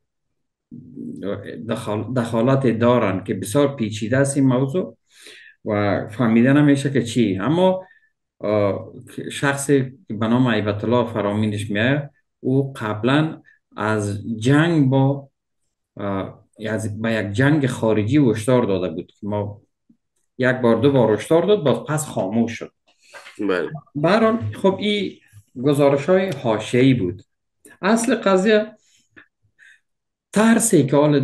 دخال دخالت دارن که بسیار پیچیده است این موضوع و فهمیده نمیشه که چی اما شخصی به نام الله فرامینش میاد او قبلا از جنگ با از با یک جنگ خارجی هشدار داده بود که ما یک بار دو بار هشدار داد باز پس خاموش شد بله خب این گزارش های حاشیه‌ای بود اصل قضیه ترسی که حال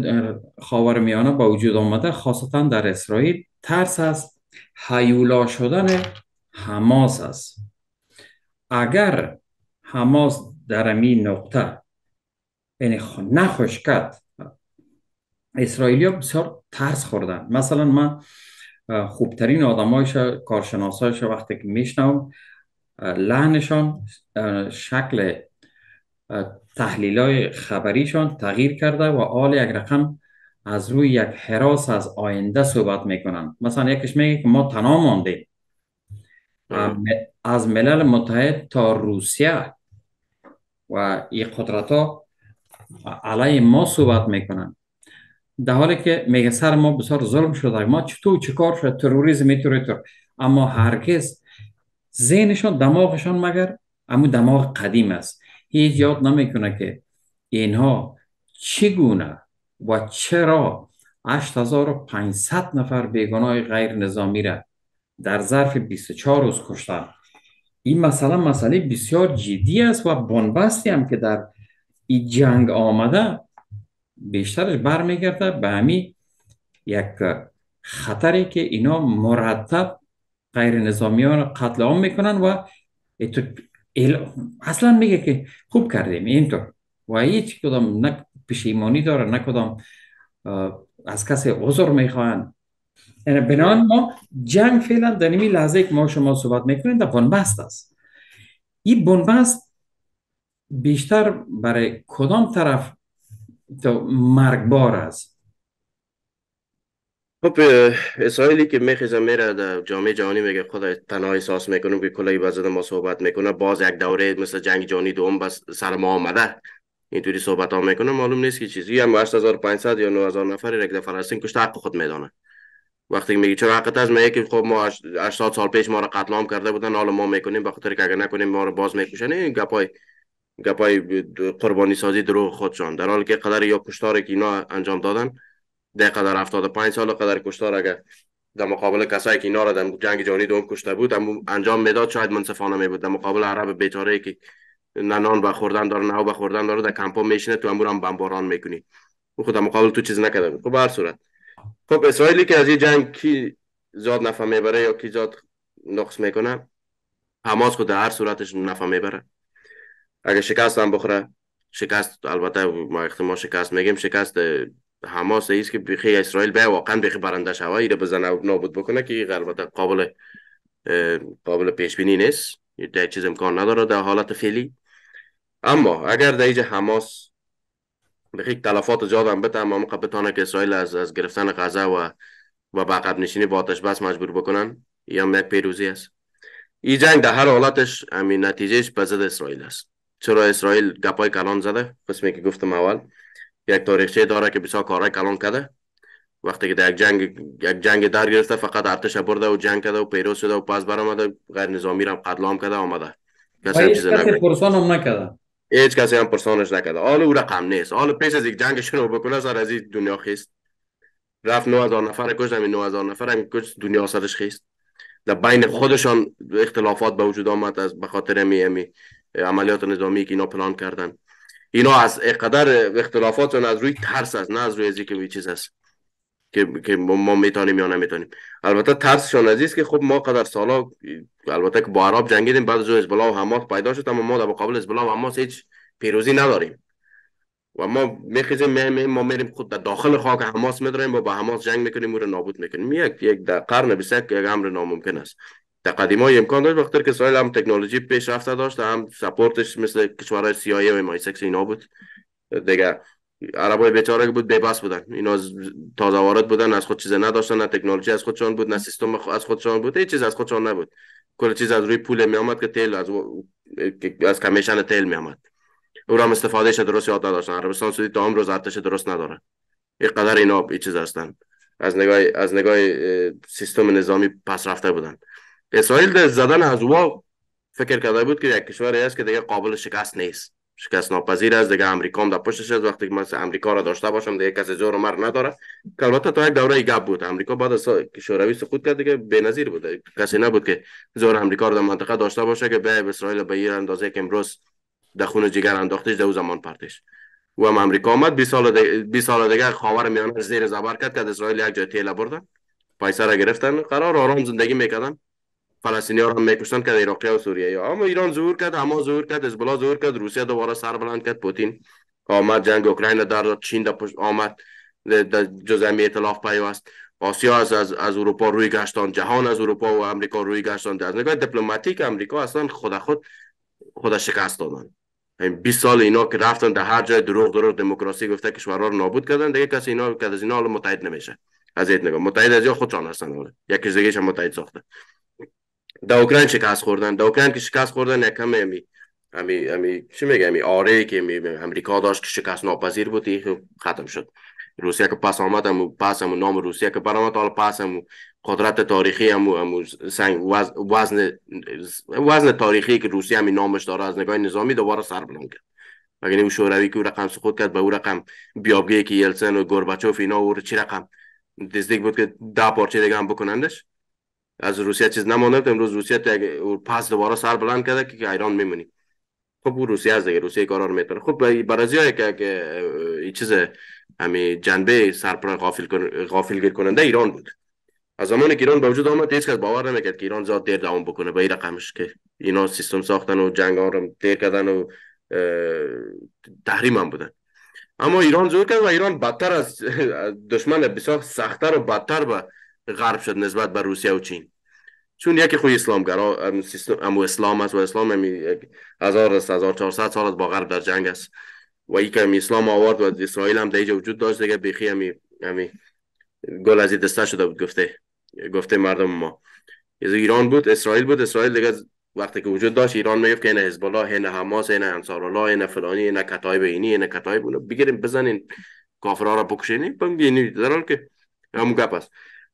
خاورمیانه با وجود آمده خاصتا در اسرائیل ترس از حیولا شدن حماس است اگر حماس در این نقطه یعنی نخوش کرد اسرائیلی ها بسیار ترس خوردن مثلا من خوبترین آدمایش کارشناسایش وقتی که میشنوم لحنشان شکل تحلیل های خبریشان تغییر کرده و آل یک رقم از روی یک حراس از آینده صحبت میکنن مثلا یکش میگه که ما تنها از ملل متحد تا روسیه و این قدرت ها علیه ما صحبت میکنن در حالی که میگه سر ما بسیار ظلم شده ما چطور چه کار شد تروریزم اینطور اما هرگز ذهنشان دماغشان مگر اما دماغ قدیم است هیچ یاد نمیکنه که اینها چگونه و چرا 8500 نفر بیگناه غیر نظامی را در ظرف 24 روز کشتن این مسئله مسئله بسیار جدی است و بنبستی هم که در این جنگ آمده بیشترش برمیگرده به همی یک خطری که اینا مرتب غیر نظامیان قتل عام میکنن و اصلا میگه که خوب کردیم اینطور و هیچ کدام نه پشیمانی داره نه کدام از کسی عذر میخواین یعنی بنان ما جنگ فعلا در نمی لحظه که ما شما صحبت میکنیم در بنبست است این بنبست بیشتر برای کدام طرف تو مرگبار است خب اسرائیلی که میخیزم میره در جامعه جهانی میگه خدا تنها احساس میکنم که کلای وزد ما صحبت میکنه باز یک دوره مثل جنگ جانی دوم بس سر ما آمده اینطوری صحبت ها میکنه معلوم نیست که چیزی هم 8500 یا 9000 نفر یک در فلسطین کشته حق خود میدانه وقتی میگی چرا حق از میگه که خب ما 80 سال پیش ما را قتل عام کرده بودن حالا ما میکنیم به خاطر که اگر نکنیم ما را باز میکشن این گپای گپای قربانی سازی دروغ خودشان در حالی که قدر یا کشتاری که اینا انجام دادن ده قدر 75 سال قدر کشتار اگر در مقابل کسایی که اینا را در جنگ جانی دوم کشته بود انجام میداد شاید منصفانه می بود در مقابل عرب بیچاره که نه نان بخوردن داره نه بخوردن داره در کمپا میشینه تو امور هم بمباران میکنی او خود در مقابل تو چیز نکرده بود خب هر صورت خب اسرائیلی که از این جنگ کی زاد نفع میبره یا کی زیاد نقص میکنه حماس خود در هر صورتش نفع میبره اگه شکست هم بخوره شکست البته ما احتمال شکست میگیم شکست حماس ایست که بخی اسرائیل به واقعا بخی برنده شوه ایره بزنه و نابود بکنه که البته قابل قابل پیش بینی نیست یه چیز امکان نداره در حالت فعلی اما اگر در حماس بخی تلفات زیاد هم بده اما بتانه که اسرائیل از, از گرفتن غزه و و به عقب نشینی با بس مجبور بکنن یا یک پیروزی است این جنگ در هر حالتش امین نتیجهش به اسرائیل است چرا اسرائیل گپای کلان زده قسمی که گفتم اول یک تاریخچه داره که بسیار کارای کلان کرده وقتی که در یک جنگ یک جنگ در گرفته فقط ارتش برده و جنگ کرده و پیرو شده و پس برآمده غیر نظامی را قتل عام کرده آمده کسی هم چیز پرسان هم نکرده هیچ کسی هم پرسانش نکرده حالا او رقم نیست حالا پیش از یک جنگ شروع بکنه سر از این دنیا خیست رفت 9000 نفر کشت همین 9000 نفر هم کشت دنیا سرش خیست در بین خودشان اختلافات به وجود آمد از بخاطر امی عملیات نظامی که اینا پلان کردن اینا از قدر اختلافات از روی ترس است نه از روی ازی که چیز است که که ما میتونیم یا نمیتونیم البته ترسشون عزیز که خب ما قدر سالا البته که با عرب جنگیدیم بعد از حزب و حماس پیدا شد اما ما در مقابل حزب و حماس هیچ پیروزی نداریم و ما میخیزیم ما میریم خود در داخل خاک حماس میداریم و با حماس جنگ میکنیم و رو نابود میکنیم یک یک در قرن 21 یک امر ناممکن است قدیم های امکان داشت بخاطر که سایل هم تکنولوژی پیشرفته داشت هم سپورتش مثل کشورهای سیایی و مای سکس اینا بود دیگه عربای بیچاره که بود بیبس بودن اینا تازه وارد بودن از خود چیز نداشتن نه تکنولوژی از خودشان بود نه سیستم از خودشان بود هیچ چیز از خودشان نبود کل چیز از روی پول می که تیل از از کمیشن تیل می آمد او هم استفادهش درست یاد نداشتن عربستان سعودی تا امروز ارتش درست نداره اینقدر اینا ای چیز هستن از نگاه از نگاه سیستم نظامی پس رفته بودن اسرائیل زدن حزبها فکر کرده بود که یک کشور است که دیگه قابل شکست نیست شکست ناپذیر است دیگه امریکا هم در پشتش است وقتی که من امریکا را داشته باشم دیگه کسی زور مر نداره که البته تا یک دوره گپ بود امریکا بعد از شوروی سقوط کرد که بی‌نظیر بود کسی نبود که زور امریکا را در منطقه داشته باشه که به اسرائیل به این اندازه که امروز در خون جگر انداختش در زمان پرتش و هم امریکا آمد 20 سال دیگه 20 سال دیگه خاور میانه زیر زبر کرد که اسرائیل یک جای تیله بردن را گرفتن قرار آرام زندگی میکردن فلسطینی ها رو میکشتن که عراقی و سوریه ها اما ایران زور کرد اما زور کرد ازبلا زور کرد روسیه دوباره سر بلند کرد پوتین آمد جنگ اوکراین در چین در پشت آمد در جزمی اطلاف پیوست آسیا از, از, از اروپا روی گشتان جهان از اروپا و امریکا روی گشتان از نگاه دیپلماتیک امریکا اصلا خود خود خود شکست دادن 20 سال اینا که رفتن در هر جای دروغ دروغ دموکراسی گفته کشورها رو نابود کردن دیگه کسی اینا که از اینا حالا متحد نمیشه از این نگاه متحد از یا خودشان هستن آره. حالا یک دیگه متحد ساخته دا اوکراین شکست خوردن دا اوکراین که شکست خوردن یکم امی امی امی چی میگم امی آره که امی امریکا داشت که شکست ناپذیر بودی ختم شد روسیه که پس آمد امو پس امو نام روسیه که برآمد حالا پس امو قدرت تاریخی امو امو سنگ وزن وزن تاریخی که روسیه می نامش داره از نگاه نظامی دوباره سر بلند کرد مگر او شوروی که او رقم سقوط کرد به او رقم بیابگی که یلسن و گورباچوف اینا او چی رقم نزدیک بود که ده پارچه دیگه هم بکنندش از روسیه چیز نماند امروز روسیه پاس دوباره سر بلند کرده که ایران میمونی خب او روسیه از دیگه روسیه قرار رو میتونه خب برازیل که که این چیز همین جنبه سرپر غافل غافلگیر کننده ایران بود از زمانی که ایران به وجود آمد هیچ کس باور نمیکرد که ایران زیاد دیر دوام بکنه به این رقمش که اینا سیستم ساختن و جنگ ها رو دیر کردن و تحریم بودن اما ایران زور کرد و ایران بدتر از دشمن بسیار سختتر و بدتر به غرب شد نسبت به روسیه و چین چون یکی خوی اسلامگرا گرا امو اسلام است و اسلام هم هزار است سال است با غرب در جنگ است و ای که اسلام آورد و اسرائیل هم دیگه وجود داشت دیگه بیخی همی, همی گل از دسته شده بود گفته گفته مردم ما از ایران بود اسرائیل بود اسرائیل دیگه وقتی که وجود داشت ایران میگفت که این حزب الله این حماس این انصار الله این فلانی این کتایب اینی این کتایب بگیریم بزنین کافرها را بکشینیم بینید در حال که همون گپ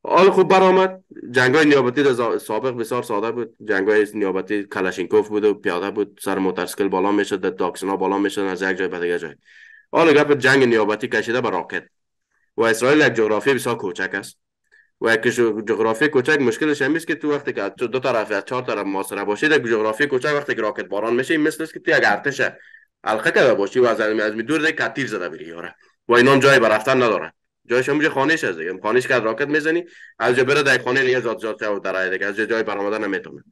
حال خوب برآمد جنگ های نیابتی در سابق بسیار ساده بود جنگ های نیابتی کلاشینکوف بود و پیاده بود سر موترسکل بالا میشد در تاکسینا بالا میشد از یک جای به دیگه جای حالا گپ جنگ نیابتی کشیده به راکت و اسرائیل یک جغرافی بسیار کوچک است و یک جغرافی کوچک مشکلش هم که تو وقتی که دو طرف از چهار طرف محاصره باشید یک جغرافی کوچک وقتی که راکت باران میشه مثل است که تو یک ارتش حلقه کرده باشی و از از دور که کتیر زده بری یاره و اینا جایی برفتن نداره جایش هم خانش از دیگه خانش که راکت میزنی از جا بره در خانه یه زاد زاد و در دیگه از جا جای برآمدن نمیتونه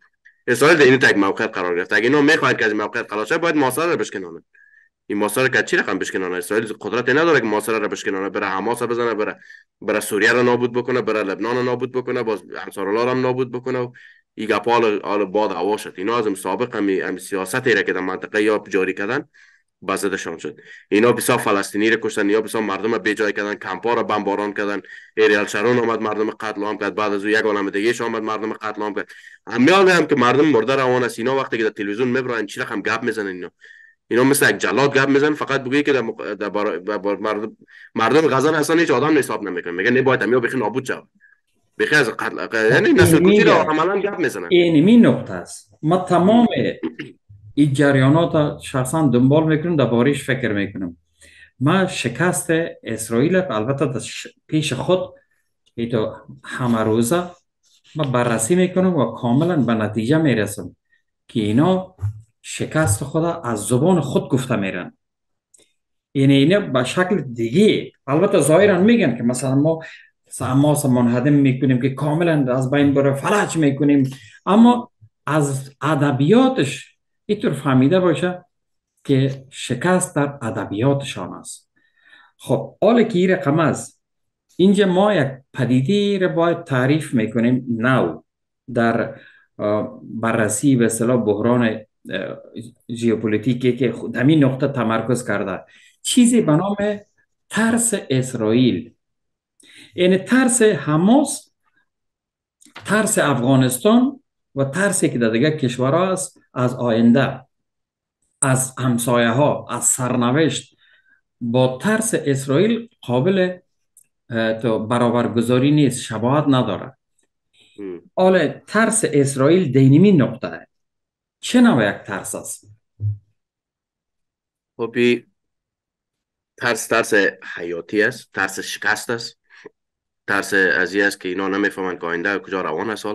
اسرائیل در این تک موقع قرار گرفت اگه اینا که از موقع خلاص باید ماسر رو بشکنانه این ماسر که چی رقم بشکنانه اسرائیل قدرت نداره که ماسر رو بشکنانه بره حماس بزنه بره بره سوریه رو نابود بکنه بره لبنان رو نابود بکنه باز انصار الله رو هم نابود بکنه و این گپال آل باد هوا شد اینا از سابق هم سیاست را که در منطقه یا جاری کردن بزدشان شد اینا بسیار فلسطینی رو کشتن یا بسیار مردم به جای کردن کمپا را بمباران کردن ایریال شرون آمد مردم قتل عام کرد بعد از او یک عالم دیگه آمد مردم قتل عام کرد امیال هم که مردم مرده روان است اینا وقتی که در تلویزیون میبرن چی رقم گپ میزنن اینا اینا مثل یک جلاد گپ میزنن فقط بگی که در, مق... در مردم مردم غزه اصلا هیچ آدم حساب نمیکنه میگه نباید همیا بخی نابود شود بخی از قتل یعنی خب، نسل را عملا گپ میزنن اینمی نقطه است ما تمام این جریانات شخصا دنبال میکنم در فکر میکنم ما شکست اسرائیل البته پیش خود ایتو همه روزه ما بررسی میکنم و کاملا به نتیجه میرسم که اینا شکست خود از زبان خود گفته میرن یعنی اینا به شکل دیگه البته ظاهران میگن که مثلا ما سماس منهدم میکنیم که کاملا از بین بره فلج میکنیم اما از ادبیاتش اینطور فهمیده باشه که شکست در ادبیاتشان است خب حالا که این رقم اینجا ما یک پدیدی رو باید تعریف میکنیم نو در بررسی به صلاح بحران جیوپولیتیکی که همین نقطه تمرکز کرده چیزی به نام ترس اسرائیل یعنی ترس حماس ترس افغانستان و ترسی که در دیگه کشور است از آینده از همسایه ها از سرنوشت با ترس اسرائیل قابل برابرگذاری نیست شباهت نداره حالا ترس اسرائیل دینمی نقطه چه نوع یک ترس است خبی ترس ترس حیاتی است ترس شکست است ترس از است که اینا نمیفهمن که آینده کجا روان است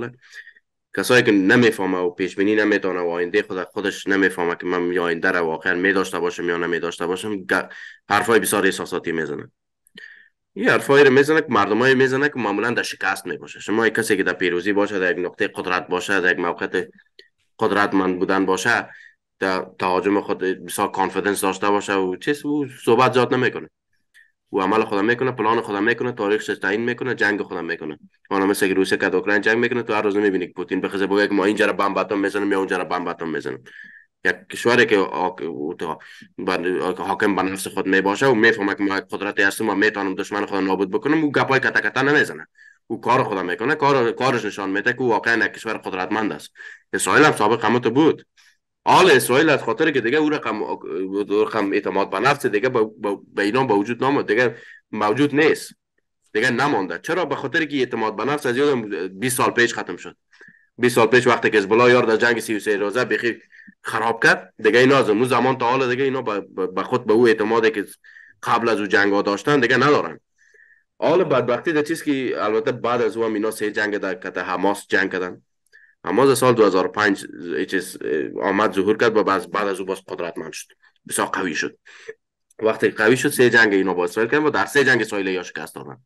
کسایی که نمیفهمه و پیش بینی نمیدانه و آینده خود خودش نمیفهمه که من یا آینده را واقعا می داشته باشم یا نمی داشته باشم حرفای بسیار احساساتی میزنه یه حرفایی رو میزنه که میزنه که معمولا در شکست میباشه شما کسی که در پیروزی باشه در یک نقطه قدرت باشه در یک موقعیت قدرتمند بودن باشه در تهاجم خود بسیار کانفیدنس داشته باشه و چیز و صحبت زیاد نمیکنه و عمل خودم میکنه پلان خودم میکنه تاریخ تعیین میکنه جنگ خودم میکنه حالا مثل که روسیه که اوکراین جنگ میکنه تو هر روز نمیبینی که پوتین بخزه بگه که ما اینجا را بم باتم میزنم یا اونجا را بم باتم میزنم یک کشوری که حاکم به نفس خود میباشه و میفهمه که ما قدرتی هستم و میتونم دشمن خود نابود بکنم او گپای کتا کتا نمیزنه او کار خودم میکنه کار کارش نشان میده که واقعا یک کشور قدرتمند است اسرائیل هم سابق هم تو بود آل اسرائیل از خاطر که دیگه او رقم, رقم اعتماد به نفس دیگه به اینا با وجود نامد دیگه موجود نیست دیگه نمانده چرا به خاطر که اعتماد به نفس از یادم 20 سال پیش ختم شد 20 سال پیش وقتی که بلا یار در جنگ 33 روزه بخیر خراب کرد دیگه اینا از اون زمان تا حال دیگه اینا به خود به او اعتماده که قبل از او جنگ ها داشتن دیگه ندارن حال بدبختی در چیز که البته بعد از او هم اینا سه جنگ در کته حماس جنگ کردن اما از سال 2005 چیز آمد ظهور کرد و بعد از او باز قدرتمند شد بسیار قوی شد وقتی قوی شد سه جنگ اینا با اسرائیل کردن و در سه جنگ اسرائیل یا شکست دادن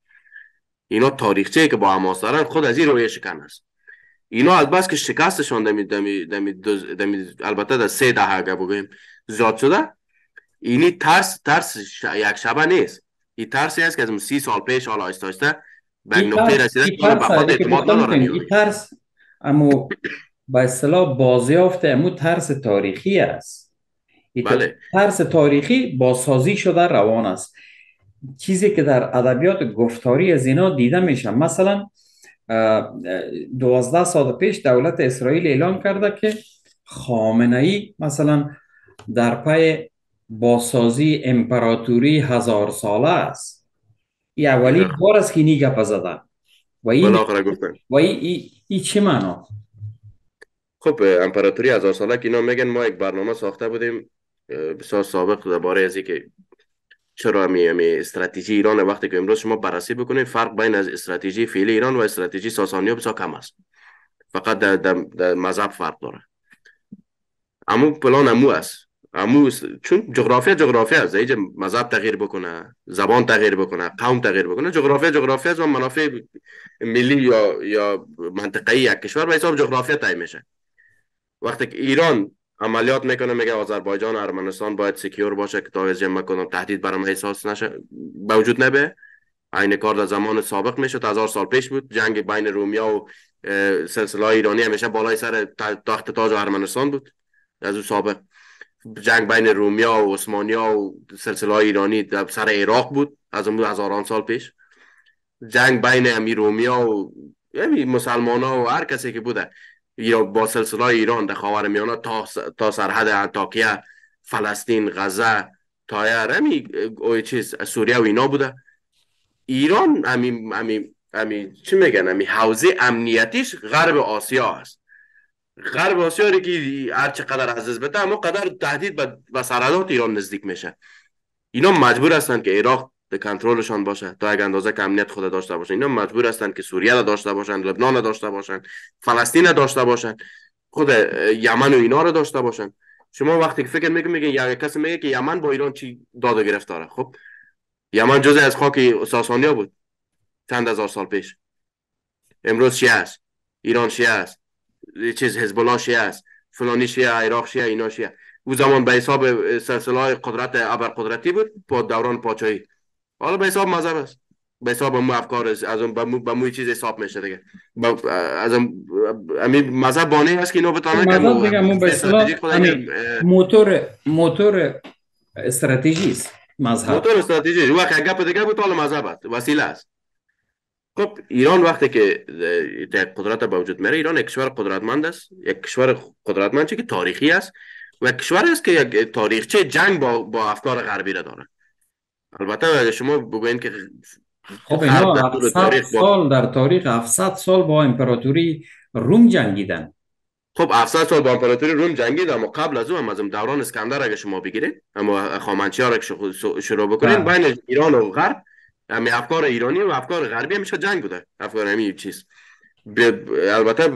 اینا تاریخچه که با حماس دارن خود از این رویه شکن است اینا بس که شکستشان دمی دمی دمی, دمی, دمی البته در سه دهه هاگه بگیم زیاد شده اینی ترس ترس یک شبه نیست این ترسی است که از سی سال پیش حالا آیسته به نقطه خود اعتماد ندارن این ترس اما با اصطلاح بازیافت امو ترس تاریخی است بله. ترس تاریخی سازی شده روان است چیزی که در ادبیات گفتاری از اینا دیده میشه مثلا دوازده سال پیش دولت اسرائیل اعلام کرده که خامنه ای مثلا در پی بازسازی امپراتوری هزار ساله است این اولی بار است که نیگه و این ی چی معنا خب امپراتوری از ساله که اینا میگن ما یک برنامه ساخته بودیم بسیار سابق درباره از که چرا می استراتژی ایران وقتی که امروز شما بررسی بکنید فرق بین از استراتژی فعلی ایران و استراتژی ساسانی بسیار کم است فقط در, در, مذهب فرق داره امو پلان امو است امو چون جغرافیا جغرافیا است اینجا مذهب تغییر بکنه زبان تغییر بکنه قوم تغییر بکنه جغرافیا جغرافیا از و منافع ملی یا یا منطقه‌ای یک کشور به حساب جغرافیا تعیین میشه وقتی که ایران عملیات میکنه میگه آذربایجان و ارمنستان باید سکیور باشه که تا جمع کنم تهدید برام احساس نشه به وجود نبه عین کار در زمان سابق میشد هزار سال پیش بود جنگ بین رومیا و سلسله ایرانی همیشه بالای سر تخت تاج ارمنستان بود از او سابق جنگ بین رومیا و عثمانیا و سلسله ایرانی در سر عراق بود از اون هزاران سال پیش جنگ بین امیر رومیا و یعنی مسلمان ها و هر کسی که بوده یا با سلسله ایران در خواهر تا تا سرحد انطاکیه فلسطین غزه تایر امی چیز سوریه و اینا بوده ایران امی امی امی چی میگن امی حوزه امنیتیش غرب آسیا است غرب آسیا که هر چقدر عزیز بده اما قدر تهدید به سرحدات ایران نزدیک میشه اینا مجبور هستند که عراق به کنترلشان باشه تا اگه اندازه که امنیت خود داشته باشن اینا مجبور هستند که سوریه را داشته باشند لبنان را داشته باشند فلسطین را داشته باشند خود یمن و اینا را داشته باشند شما وقتی که فکر میکنید میگه یا کسی میگه که یمن با ایران چی داده گرفتاره خب یمن جزء از خاک ساسانیا بود چند هزار سال پیش امروز شیعه است ایران شیعه است چیز حزب الله شیعه است فلانی شیعه عراق شیعه اینا شیعه او زمان به حساب سلسله های قدرت ابرقدرتی بود با دوران پاچایی حالا به حساب مذهب است به حساب مو افکار از اون به مو به چیز حساب میشه دیگه از همین مذهب بانه است که اینو بتونه که دیگه موتور موتور استراتژی است مذهب موتور استراتژی وقت گپ دیگه بود حالا مذهب است وسیله است خب ایران وقتی که در قدرت به وجود میره ایران یک کشور قدرتمند است یک کشور قدرتمند که تاریخی است و کشور است که یک تاریخچه جنگ با, با افکار غربی را داره البته شما بگوین که خب, خب، اینا 700 سال در تاریخ 700 سال با امپراتوری روم جنگیدن خب 700 سال با امپراتوری روم جنگید اما قبل از او هم از دوران اسکندر اگه شما بگیرید اما خامنچی ها را شروع بکنید بله. بین ایران و غرب همین افکار ایرانی و افکار غربی همیشه جنگ بوده افکار همین چیز البته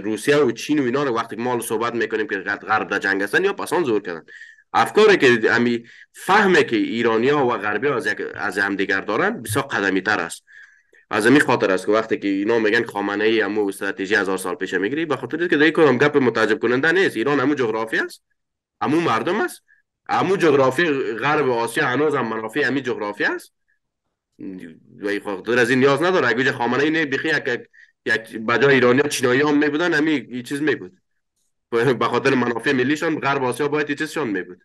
روسیه و چین و اینا رو وقتی ما صحبت میکنیم که غرب در جنگ هستن یا پسان زور کردن افکاری که امی فهمه که ایرانی ها و غربی ها از, یک... از همدیگر دارن بسیار قدمی تر است از همین خاطر است که وقتی که اینا میگن خامنه ای امو استراتژی هزار سال پیش میگیری به خاطر که دیگه کدام گپ متعجب کننده نیست ایران امو جغرافی است امو مردم است امو جغرافی غرب آسیا هنوز هم منافع امی جغرافی است در از این نیاز نداره اگه خامنه اینه بخی یک یک بجای ایرانی و چینایی هم می بودن یه چیز می بود به خاطر منافع ملیشان غرب آسیا باید چیزشان می بود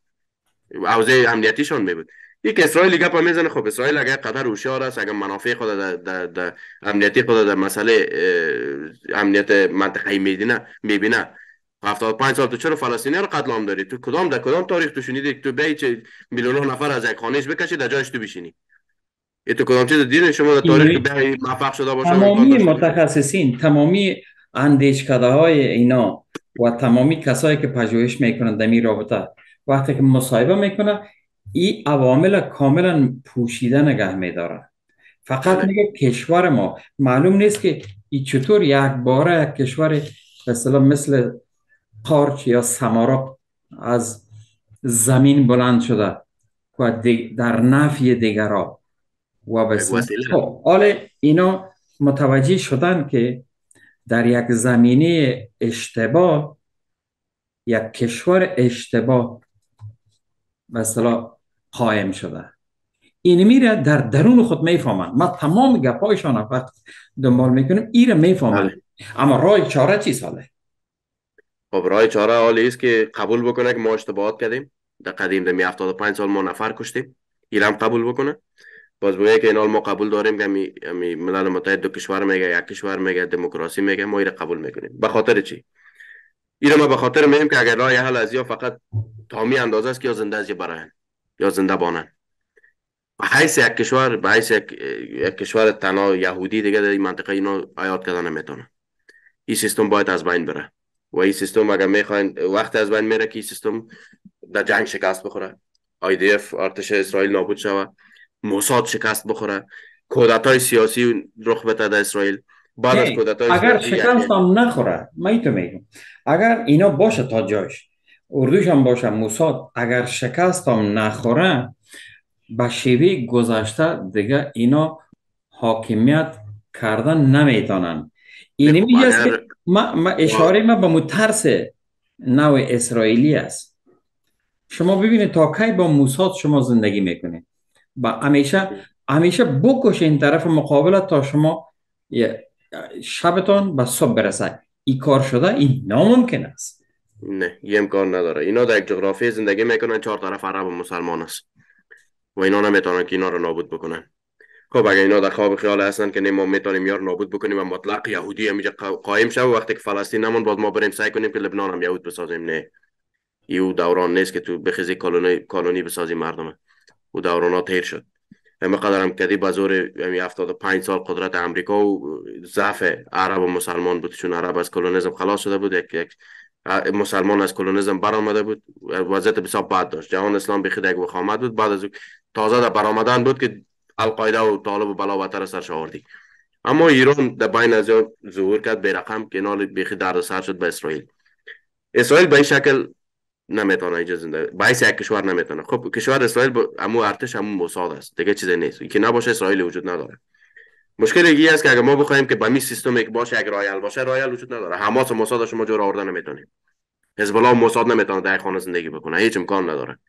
حوزه امنیتیشان می بود یک اسرائیل گپ میزنه خب اسرائیل اگر قدر هوشیار است اگر منافع خود در, در, امنیتی خود در مسئله امنیت منطقه میدینه میبینه 75 سال تو چرا فلسطینی رو قتل عام داری تو کدام در کدام تاریخ تو شنیدی تو بیچ میلیون نفر از یک بکشی در جایش تو بشینی اتکادامچه دیدین شما در تاریخ شده باشه تمامی متخصصین تمامی اندیشکده های اینا و تمامی کسایی که پژوهش میکنن در رابطه وقتی که مصاحبه میکنه این عوامل کاملا پوشیده نگه میداره فقط بله. میگه کشور ما معلوم نیست که این چطور یک باره یک کشور مثلا مثل قارچ یا سمارا از زمین بلند شده و در نفی ها وابسته خب حالا اینا متوجه شدن که در یک زمینه اشتباه یک کشور اشتباه مثلا قائم شده این میره در درون خود میفهمن ما تمام گپایشان وقت دنبال میکنیم ایره میفهمن بله. اما رای چاره چی ساله خب راه چاره حالی است که قبول بکنه که ما اشتباهات کردیم در قدیم در 75 سال ما نفر کشتیم هم قبول بکنه بازگویی که اینال ما قبول داریم که می, می ملل متحد دو کشور میگه یک کشور میگه دموکراسی میگه ما ایره قبول میکنیم به خاطر چی ایره ما به خاطر میگیم که اگر راه حل از یا فقط تامی اندازه است که یا زنده از یا یا زنده بانن به حیث یک کشور به حیث یک, یک کشور تنها یهودی دیگه در این منطقه اینا آیات کردن نمیتونه این سیستم باید از بین بره و این سیستم اگر میخواین وقت از بین میره که این سیستم در جنگ شکست بخوره IDF ارتش اسرائیل نابود شود موساد شکست بخوره های سیاسی رخ بده در اسرائیل بعد از کودتای اگر شکست هم یعنی. نخوره من تو میگم اگر اینا باشه تا جایش اردوش هم باشه موساد اگر شکست هم نخوره به شیوه گذشته دیگه اینا حاکمیت کردن نمیتونن این میگه که ما, ما اشاره ما به مترس نو اسرائیلی است شما ببینید تا کی با موساد شما زندگی میکنید با همیشه همیشه این طرف مقابل تا شما شبتان به صبح برسه این کار شده این ناممکن است نه یه امکان نداره اینا در یک جغرافی زندگی میکنن چهار طرف عرب و مسلمان است و اینا نمیتونن که اینا رو نابود بکنن خب اگر اینا در خواب خیال هستن که نه ما میتونیم یار نابود بکنیم و مطلق یهودی همینجا قایم شد و وقتی که فلسطین نمون باز ما بریم سعی کنیم که لبنان هم یهود بسازیم نه یو دوران نیست که تو بخیزی کالونی, کالونی بسازی مردمه و دورانا تیر شد همه قدر هم کدی بزور همی 75 سال قدرت امریکا و ضعف عرب و مسلمان بود چون عرب از کلونیزم خلاص شده بود یک, مسلمان از کلونیزم برآمده بود وضعیت بسیار بد داشت جهان اسلام بخید یک وخامت بود بعد از تازه در برآمدن بود که القاعده و طالب و بلا و سرش آوردی اما ایران در بین از ظهور کرد به که نال بخید درد سر شد به اسرائیل اسرائیل به این شکل نمیتونه اینجا زنده باعث یک کشور نمیتونه خب کشور اسرائیل با... امو ارتش امو موساد است دیگه چیزی نیست که نباشه اسرائیل وجود نداره مشکل دیگه است که اگر ما بخوایم که با می سیستم یک باشه یک رایل باشه رایل وجود نداره حماس و موساد شما جور آورده نمیتونیم حزب الله موساد نمیتونه در خانه زندگی بکنه هیچ امکان نداره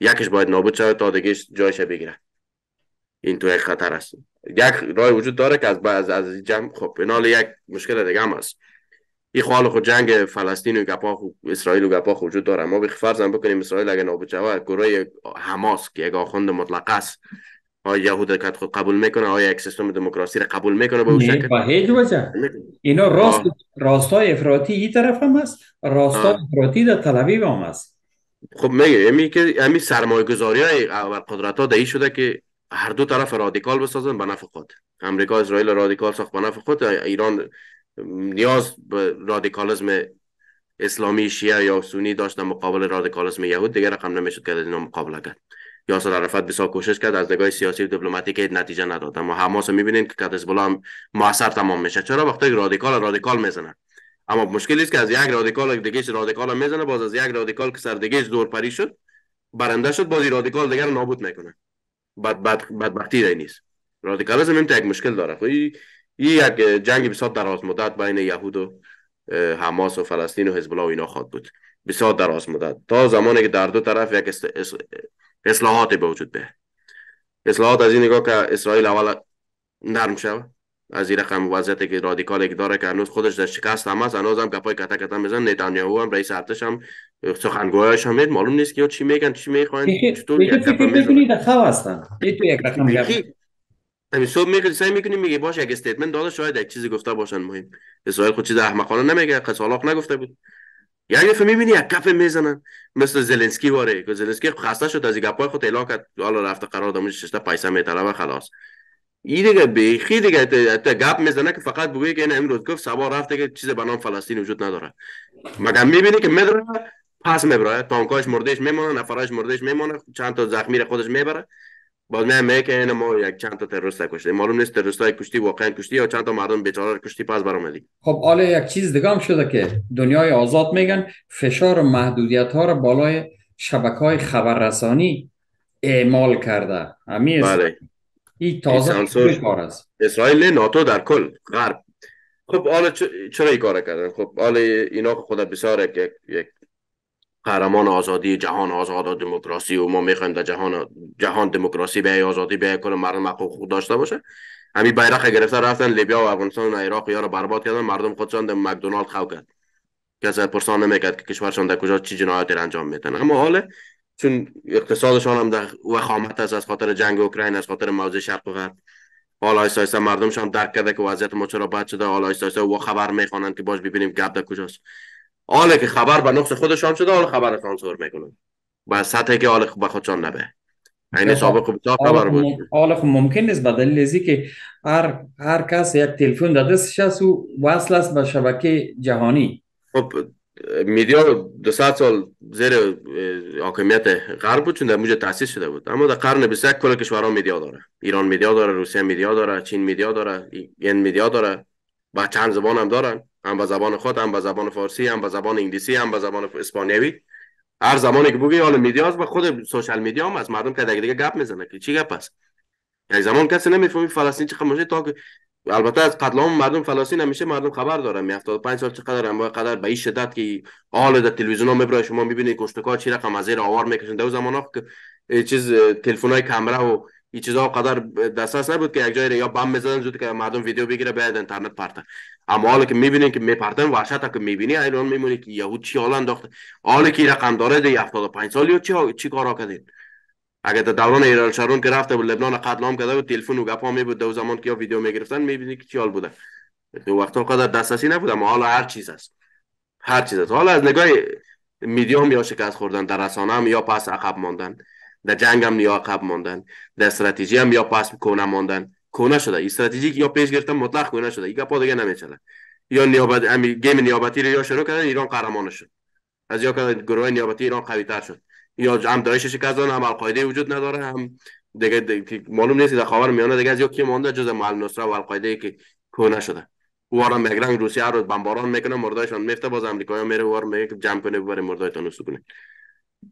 یکش باید نابود شه تا دیگه جایش بگیره این تو یک خطر است یک رای وجود داره که از از, از جمع خب اینال یک مشکل دیگه هم است ای خود خب خب جنگ فلسطین و گپا اسرائیل و گپا خب وجود داره ما به هم بکنیم اسرائیل اگه شود گروه حماس که یک آخوند مطلق است آیا یهود قبول میکنه آیا یک سیستم دموکراسی را قبول میکنه به با هیچ وجه اینا راست راستای افراطی این طرف هم است راستای افراطی در تل هم است خب میگه امی یعنی که امی سرمایه گذاری های قدرت ها دهی شده که هر دو طرف رادیکال بسازن به نفع خود امریکا اسرائیل رادیکال ساخت به نفع خود ایران نیاز به رادیکالزم اسلامی شیعه یا سونی داشت در مقابل رادیکالزم یهود دیگه رقم نمیشد که اینا مقابله کرد یاسر عرفات بسا کوشش کرد از نگاه سیاسی و دیپلماتیک نتیجه نداد اما حماس میبینین که حزب بلا هم موثر تمام میشه چرا وقتی رادیکال رادیکال میزنن اما مشکلی است که از یک رادیکال دیگه رادیکال میزنه باز از یک رادیکال که دیگه دورپری شد برنده شد بازی رادیکال دیگر نابود میکنه بد بد بدبختی نیست رادیکالیسم هم یک مشکل داره خب یک جنگ بسیار دراز مدت بین یهود و حماس و فلسطین و حزب الله و اینا خواهد بود بسیار دراز مدت تا زمانی که در دو طرف یک است... اصلاحات به وجود به اصلاحات از این نگاه که اسرائیل اول نرم شد از این رقم وضعیت که رادیکال که داره که هنوز خودش در شکست هم هست هنوز هم کپای کتا کتا میزن نتانیاهو هم رئیس ارتش هم هایش هم معلوم نیست که چی میگن چی میخوان چطور یک رقم هستن یک همین صبح میگه سعی میکنیم میگه باشه اگه استیتمنت داده شاید یک چیزی گفته باشن مهم اسرائیل خود چیز احمقانه نمیگه قصالاق نگفته بود یا یعنی یه فهمی میبینی یک کف میزنن مثل زلنسکی واره که زلنسکی خسته شد از گپای خود اعلام کرد حالا رفته قرار دامش تا پیسه و خلاص این دیگه بیخی دیگه تا گپ میزنه که فقط بگه که این امروز گفت سبا رفته که چیز به فلسطین وجود نداره مگر میبینی که مدره پس میبره تانکاش مردهش میمونه نفرش مردهش میمونه چند تا زخمی خودش میبره باز میام میگه اینا ما یک چند تا تروریست کشته معلوم نیست تروریست کشتی واقعا کشتی یا چند تا مردم بیچاره کشتی پس برآمدی خب حالا یک چیز دیگه هم شده که دنیای آزاد میگن فشار و محدودیت ها رو بالای شبکه های خبررسانی اعمال کرده همین بله. این تازه کار است اسرائیل ناتو در کل غرب خب حالا چرا این کار کردن خب حالا اینا خود بسیار یک یک قهرمان آزادی جهان آزاد و دموکراسی و ما میخوایم در جهان جهان دموکراسی به آزادی به کل مردم حقوق داشته باشه همین بیرق گرفته رفتن لیبیا و افغانستان و عراق یا رو برباد کردن مردم خودشان در مکدونالد خو کرد کسی پرسان نمیکرد که کشورشان در کجا چی جنایاتی را انجام میتن اما حالا چون اقتصادشان هم در وخامت است از خاطر جنگ اوکراین از خاطر موضوع شرق و غرب حالا ایسا مردمشان درک کرده که وضعیت ما چرا بد شده حالا ایسا و خبر میخوانند که باش ببینیم گپ کجاست حالا که خبر به نقص خودشان شده حالا خبر تانسور میکنن با سطح که حالا به خودشان نبه یعنی این سابق بسیار خبر خب بود حالا خب ممکن نیست به دلیل که هر هر کس یک تلفن دست است و وصل است به شبکه جهانی خب میدیا 200 سال زیر حاکمیت غرب بود چون در موجه تاسیس شده بود اما در قرن 21 کل کشورها میدیا داره ایران میدیا داره روسیه میدیا داره چین میدیا داره این میدیا داره و چند زبان هم دارن هم به زبان خود هم به زبان فارسی هم به زبان انگلیسی هم به زبان اسپانیایی هر زمانی که بگی حالا میدیا از به خود سوشال میدیا هم از مردم که دیگه دیگه گپ میزنه که چی گپ است یعنی زمان کسی نمیفهمی فلسطین چه میشه تا که البته از قتل مردم فلسطین همیشه مردم خبر دارن می یعنی 75 سال چقدر هم قدر به این شدت که حال در تلویزیون ها میبره شما میبینید کشتکا چی رقم از زیر آوار میکشن در زمان که چیز تلفن های کمره و این چیزا قدر دسترس نبود که یک جای یا بم بزنن زود که مردم ویدیو بگیره بعد اینترنت پرته اما حالا که میبینین که میپرتن وحشت که میبینی ایران میمونی که یهود چی حالا انداخته حالا که رقم داره دی 75 سالی و چی چی کارا کردین اگر در دوران ایران شرون که رفته بود لبنان قتل عام کرده بود تلفن و گپا می بود دو زمان که یا ویدیو میگرفتن میبینی که چی حال بوده دو وقتا قدر دسترسی نبود اما حالا هر چیز است هر چیز است حالا از نگاه میدیوم یا شکست خوردن در رسانه یا پس عقب ماندن در جنگ هم یا عقب ماندن در استراتژی هم یا پس کنه ماندن کنه شده استراتژی یا پیش گرفتن مطلق کنه شده یک پاد دیگه نمیچله یا نیابت همین گیم نیابتی رو یا شروع کردن ایران قهرمان شد از یا که گروه نیابتی ایران قوی تر شد یا هم دایش شکست هم القاعده وجود نداره هم دیگه, دیگه معلوم نیست در میانه دیگه از یا کی مانده جز مال نصره و القاعده که کنه شده وارا مگرنگ روسیه رو بمباران میکنه مردایشان میفته باز امریکایی میره میگه جمع کنه ببره مردایتان رو کنه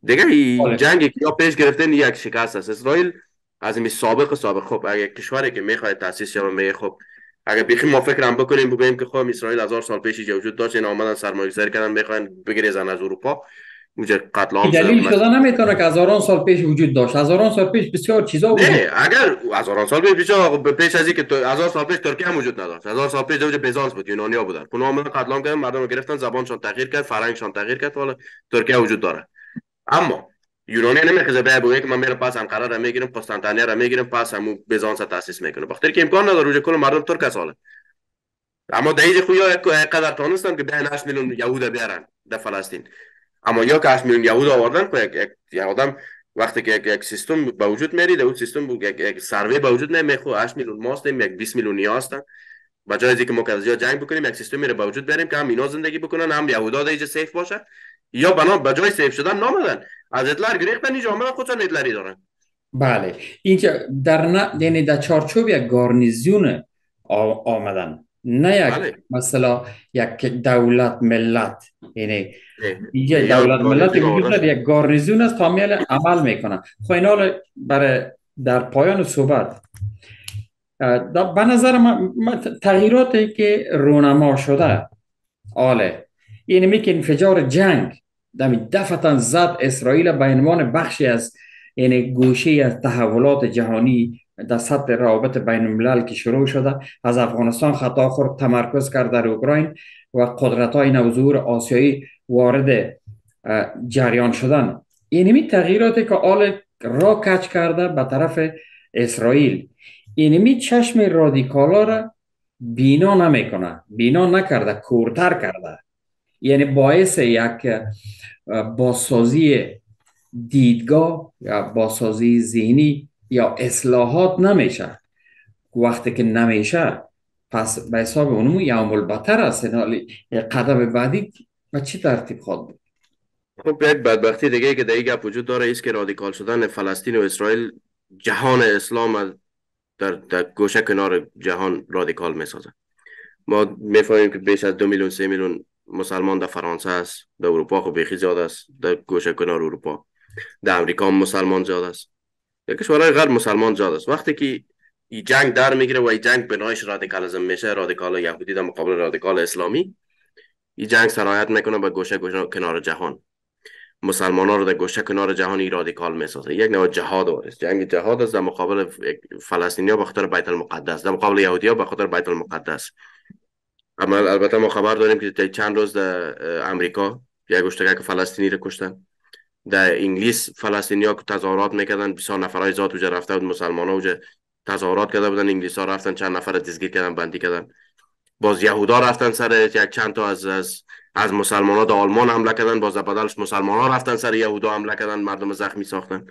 دیگه آره. این جنگ که پیش گرفته یک شکست است اسرائیل از این سابق سابق خب اگه کشوری که میخواد تاسیس یا می خب اگه بخیم ما فکرم بکنیم بگیم که خب اسرائیل هزار سال پیش وجود داشت این آمدن سرمایه کردن میخوان بگریزن از اروپا اونجا قتل عام دلیل شده نمیتونه که هزاران سال پیش وجود داشت هزاران سال پیش بسیار چیزا بود نه اگر هزاران سال پیش خب، پیش از اینکه تو... هزار سال پیش ترکیه هم وجود نداشت هزار سال پیش وجود بیزانس بود یونانیا بودن اونها آمدن قتل عام کردن مردم رو گرفتن زبانشون تغییر کرد فرهنگشون تغییر کرد حالا ترکیه وجود داره اما یورونی نمیخواد به بگه که من میرم پس انقره را میگیرم قسطنطنیه را میگیرم پس همو بزانس تاسیس میکنه بخاطر که امکان نداره روز کل مردم ترک ساله اما دایج یک قدر تونستن که 8 میلیون یهود بیارن در فلسطین اما یا که 8 میلیون یهود آوردن که یک یک آدم وقتی که یک, یک سیستم به وجود میری ده اون سیستم یک, یک سروی به وجود نمی خو 8 میلیون ماست یک 20 میلیون هستن و جای که ما که جنگ بکنیم یک سیستم میره به وجود بریم که هم اینا زندگی بکنن هم یهودا دیگه سیف باشه یا بنا به جای سیف شدن نامدن از هتلر گریختن اینجا آمدن خودشان هتلری دارن بله اینجا در نه یعنی در چارچوب یک گارنیزیون آمدن نه یک بله. مثلا یک دولت ملت یعنی اینجا دولت ملت وجود یک گارنیزیون است تامیل عمل میکنن خب این برای در پایان صحبت به نظر من تغییراتی که رونما شده آله یعنی میکن فجار جنگ دمی دفتن زد اسرائیل به عنوان بخشی از یعنی گوشه از تحولات جهانی در سطح روابط بین الملل که شروع شده از افغانستان خطا خورد تمرکز کرد در اوکراین و قدرت های نوزور آسیایی وارد جریان شدن این یعنی می تغییراتی که آل را کچ کرده به طرف اسرائیل اینمی یعنی چشم رادیکالا را بینا نمیکنه بینا نکرده کورتر کرده یعنی باعث یک باسازی دیدگاه یا باسازی ذهنی یا اصلاحات نمیشه وقتی که نمیشه پس به حساب اونمو یوم البتر است یعنی قدم بعدی و چی ترتیب خواهد بود خب یک بدبختی دیگه که در گپ وجود داره است که رادیکال شدن فلسطین و اسرائیل جهان اسلام در, در گوشه کنار جهان رادیکال میسازه ما میفهمیم که بیش از دو میلیون سه میلیون مسلمان در فرانسه است در اروپا خو خب بیخی زیاد است در گوشه کنار اروپا در امریکا مسلمان زیاد است در کشورهای غرب مسلمان زیاد است وقتی که این جنگ در میگیره و این جنگ بنایش رادیکالزم میشه رادیکال یهودی در مقابل رادیکال اسلامی این جنگ سرایت میکنه به گوشه, گوشه کنار جهان مسلمان ها رو در گوشه کنار جهان جهانی رادیکال میسازه یک نوع جهاد است جنگ جهاد است در مقابل فلسطینی ها به خاطر بیت المقدس در مقابل یهودی ها به خاطر بیت المقدس اما البته ما خبر داریم که تا چند روز در امریکا یک که فلسطینی رو کشتن در انگلیس فلسطینی ها تظاهرات میکردن نفر نفرای ذات وجه رفته بود مسلمان ها تظاهرات کرده بودن انگلیس ها رفتن چند نفر دزگیر کردن بندی کردن باز یهودا رفتن سر یک چند تا از از از مسلمان ها در آلمان حمله کردن باز بدلش مسلمان ها رفتن سر یهودا حمله کردن مردم زخمی ساختن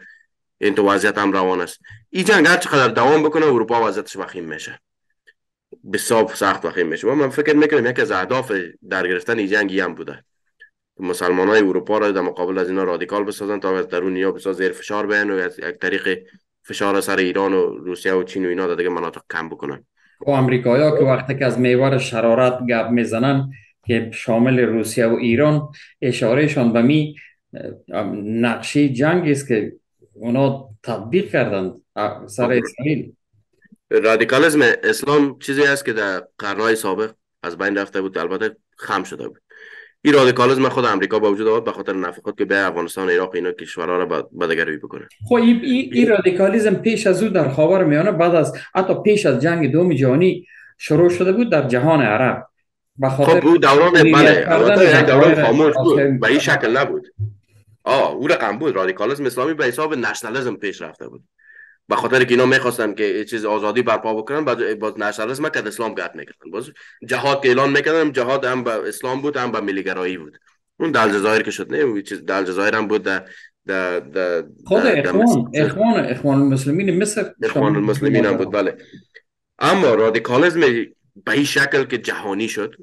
این تو وضعیت هم روان است این جنگ هر چقدر دوام بکنه اروپا وضعیتش وخیم میشه بسیار سخت و میشه و من فکر میکنم یکی از اهداف در گرفتن این هم بوده مسلمان های اروپا را در مقابل از اینا رادیکال بسازن تا از درون بساز زیر فشار بین و از یک طریق فشار سر ایران و روسیه و چین و اینا دیگه مناطق کم بکنن و امریکایی که وقتی که از میوار شرارت گپ میزنن که شامل روسیه و ایران اشارهشان به می نقشه جنگ است که اونا تطبیق کردند سر اسرائیل رادیکالیزم اسلام چیزی است که در قرنهای سابق از بین رفته بود البته خم شده بود این رادیکالیزم خود آمریکا با وجود آورد به خاطر نفقات که به افغانستان و عراق اینا کشورها را بدگروی بکنه خب این ای رادیکالیزم پیش از او در خاور میانه بعد از حتی پیش از جنگ دوم جهانی شروع شده بود در جهان عرب به خب او دوران بله دوران خاموش بود به این شکل نبود آه او رقم بود رادیکالیسم اسلامی به حساب نشنالیسم پیش رفته بود به خاطر که اینا میخواستن که چیز آزادی برپا بکنن بعد باز ما کد اسلام گرد میکردن باز جهاد که اعلان میکردن جهاد هم به اسلام بود هم به ملی گرایی بود اون دل جزایر که شد نه چیز در جزایر هم بود در در خود اخوان اخوان اخوان المسلمین مصر اخوان المسلمین هم بود بله اما رادیکالیسم به این شکل که جهانی شد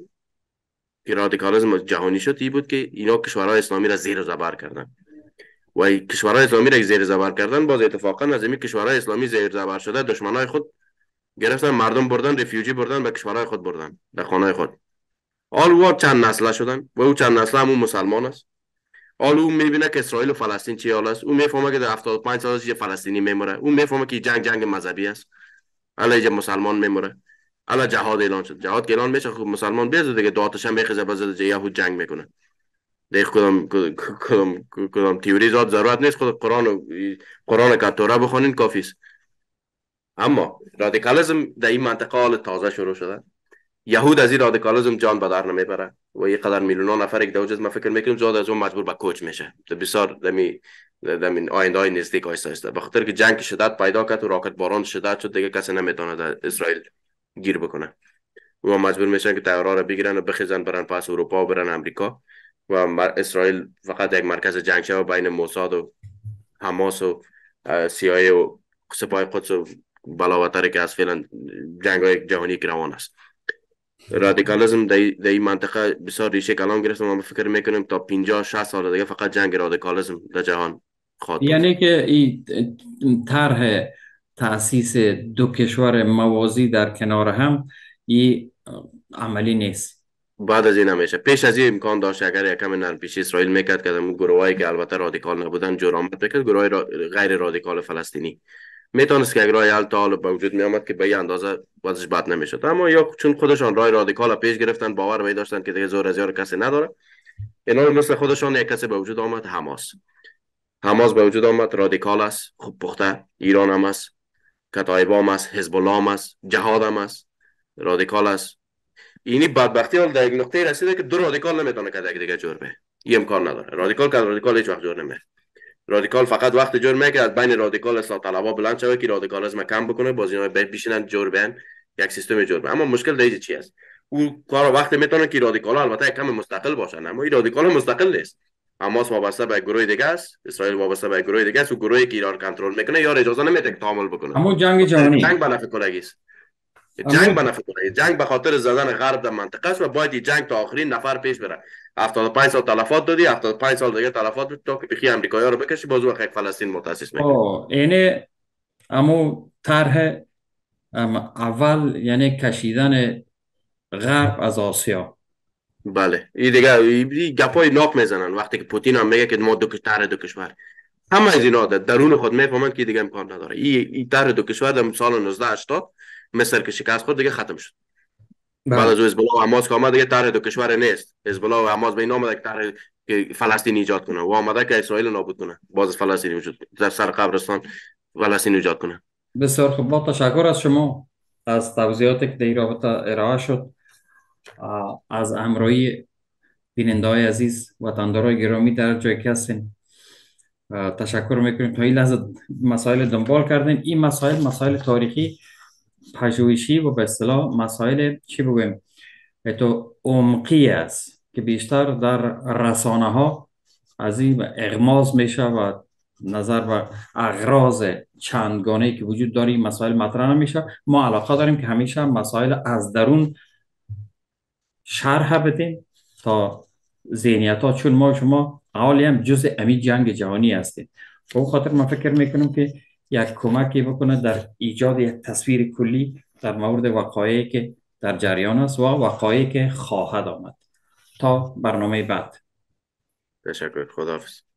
که رادیکالیسم جهانی شد این بود که اینا کشورهای اسلامی را زیر و زبر کردن و کشورهای اسلامی را زیر زبر کردن باز اتفاقا از این کشورهای اسلامی زیر زبر شده دشمنای خود گرفتن مردم بردن ریفیوجی بردن به کشورهای خود بردن در خانه خود آل وا چند نسل شدن و او چند نسل هم مسلمان است آل او میبینه که اسرائیل و فلسطین چی حال است او میفهمه که در 75 سال یه فلسطینی میمره او میفهمه که جنگ جنگ مذهبی است یه مسلمان میمره علی جهاد اعلان شد جهاد اعلان میشه خب مسلمان بیاد دیگه دو هم میخزه بزده یهود جنگ میکنه دیگه کدام کدام کدام تیوری زاد ضرورت نیست خود قرآن و قرآن کتوره بخونین کافی اما رادیکالیزم در این منطقه حال تازه شروع شده یهود از این رادیکالیزم جان به در نمیبره و یه قدر میلیون نفر یک دوجز ما فکر میکنیم زیاد از اون مجبور به کوچ میشه تا بسیار دمی دمین آینده های نزدیک آیسته آیسته بخاطر که جنگ شدت پیدا کرد و راکت باران شدت شد دیگه کسی نمیتونه اسرائیل گیر بکنه و مجبور میشن که تیارا را بگیرن و بخیزن برن پس اروپا و برن امریکا و اسرائیل فقط یک مرکز جنگ شد بین موساد و حماس و سیای و سپاه قدس و بلاوتر که از فعلا جنگ های جهانی که روان است رادیکالیزم در این منطقه بسیار ریشه کلام گرفته و فکر میکنیم تا 50 60 سال دیگه فقط جنگ رادیکالیزم در جهان خواهد یعنی که این طرح تاسیس دو کشور موازی در کنار هم این عملی نیست بعد از این همیشه پیش از این امکان داشت اگر یکم نرم پیش اسرائیل میکرد که هایی که البته رادیکال نبودن جرامت میکرد گروه را... غیر رادیکال فلسطینی میتونست که اگر رای حل تا به وجود میآمد که به این اندازه وزش بد نمیشد اما یا چون خودشان رای رادیکال پیش گرفتن باور می داشتن که دیگه زور از یار کسی نداره اینا مثل خودشان یک کسی به وجود آمد حماس حماس به وجود آمد رادیکال است خوب پخته ایران هم است کتایبام است حزب الله است جهاد هم است رادیکال است اینی بدبختی حال در یک نقطه رسیده که دو رادیکال نمیتونه که دیگه, دیگه جرمه این امکان نداره رادیکال که رادیکال هیچ وقت جرمه رادیکال فقط وقت جرمه که از بین رادیکال اصلاح طلبا بلند شوه که از کم بکنه باز اینا بشینن جربن یک سیستم جرمه اما مشکل دیگه چی است او کار وقت میتونه که رادیکال البته کم مستقل باشن اما این رادیکال مستقل نیست حماس وابسته به گروه دیگه است اسرائیل وابسته به گروه دیگه است و گروهی که ایران کنترل میکنه یا اجازه نمیده که تعامل بکنه اما جنگ جهانی جنگ بلا فکر است جنگ به نفع جنگ به خاطر زدن غرب در منطقه است و باید جنگ تا آخرین نفر پیش بره 75 سال تلفات دادی 75 سال دیگه تلفات بود تا که بخی امریکایی ها رو بکشی باز وقت فلسطین متاسیس میکنه اینه یعنی اما طرح اول یعنی کشیدن غرب از آسیا بله این دیگه ای گپای ناپ میزنن وقتی که پوتین هم میگه که ما دو کشور دو کشور همه از اینا در درون خود میفهمند که دیگه امکان نداره این ای طرح دو کشور در سال 1980 مصر که شکست خورد دیگه ختم شد بله. بعد از حزب الله و حماس که آمد دیگه طرح دو کشور نیست حزب الله و حماس به این آمده که طرح که فلسطین ایجاد کنه و آمده که اسرائیل نابود کنه باز فلسطینی وجود در سر قبرستان فلسطین ایجاد کنه بسیار خوب با تشکر از شما از توضیحاتی که در رابطه ارائه شد از امروی بیننده های عزیز وطندارای گرامی در جای که تشکر میکنیم تا این لحظه مسائل دنبال کردیم این مسائل مسائل تاریخی پژوهشی و به اصطلاح مسائل چی بگویم تو عمقی است که بیشتر در رسانه ها از این اغماز میشه و نظر و اغراض چندگانه که وجود داری مسائل مطرح نمیشه ما علاقه داریم که همیشه مسائل از درون شرح بدیم تا ذهنیت ها چون ما شما حالی هم جز امید جنگ جهانی هستیم به خاطر ما فکر میکنم که یک کمکی بکنه در ایجاد یک تصویر کلی در مورد وقایعی که در جریان است و وقایعی که خواهد آمد تا برنامه بعد تشکر خداحافظ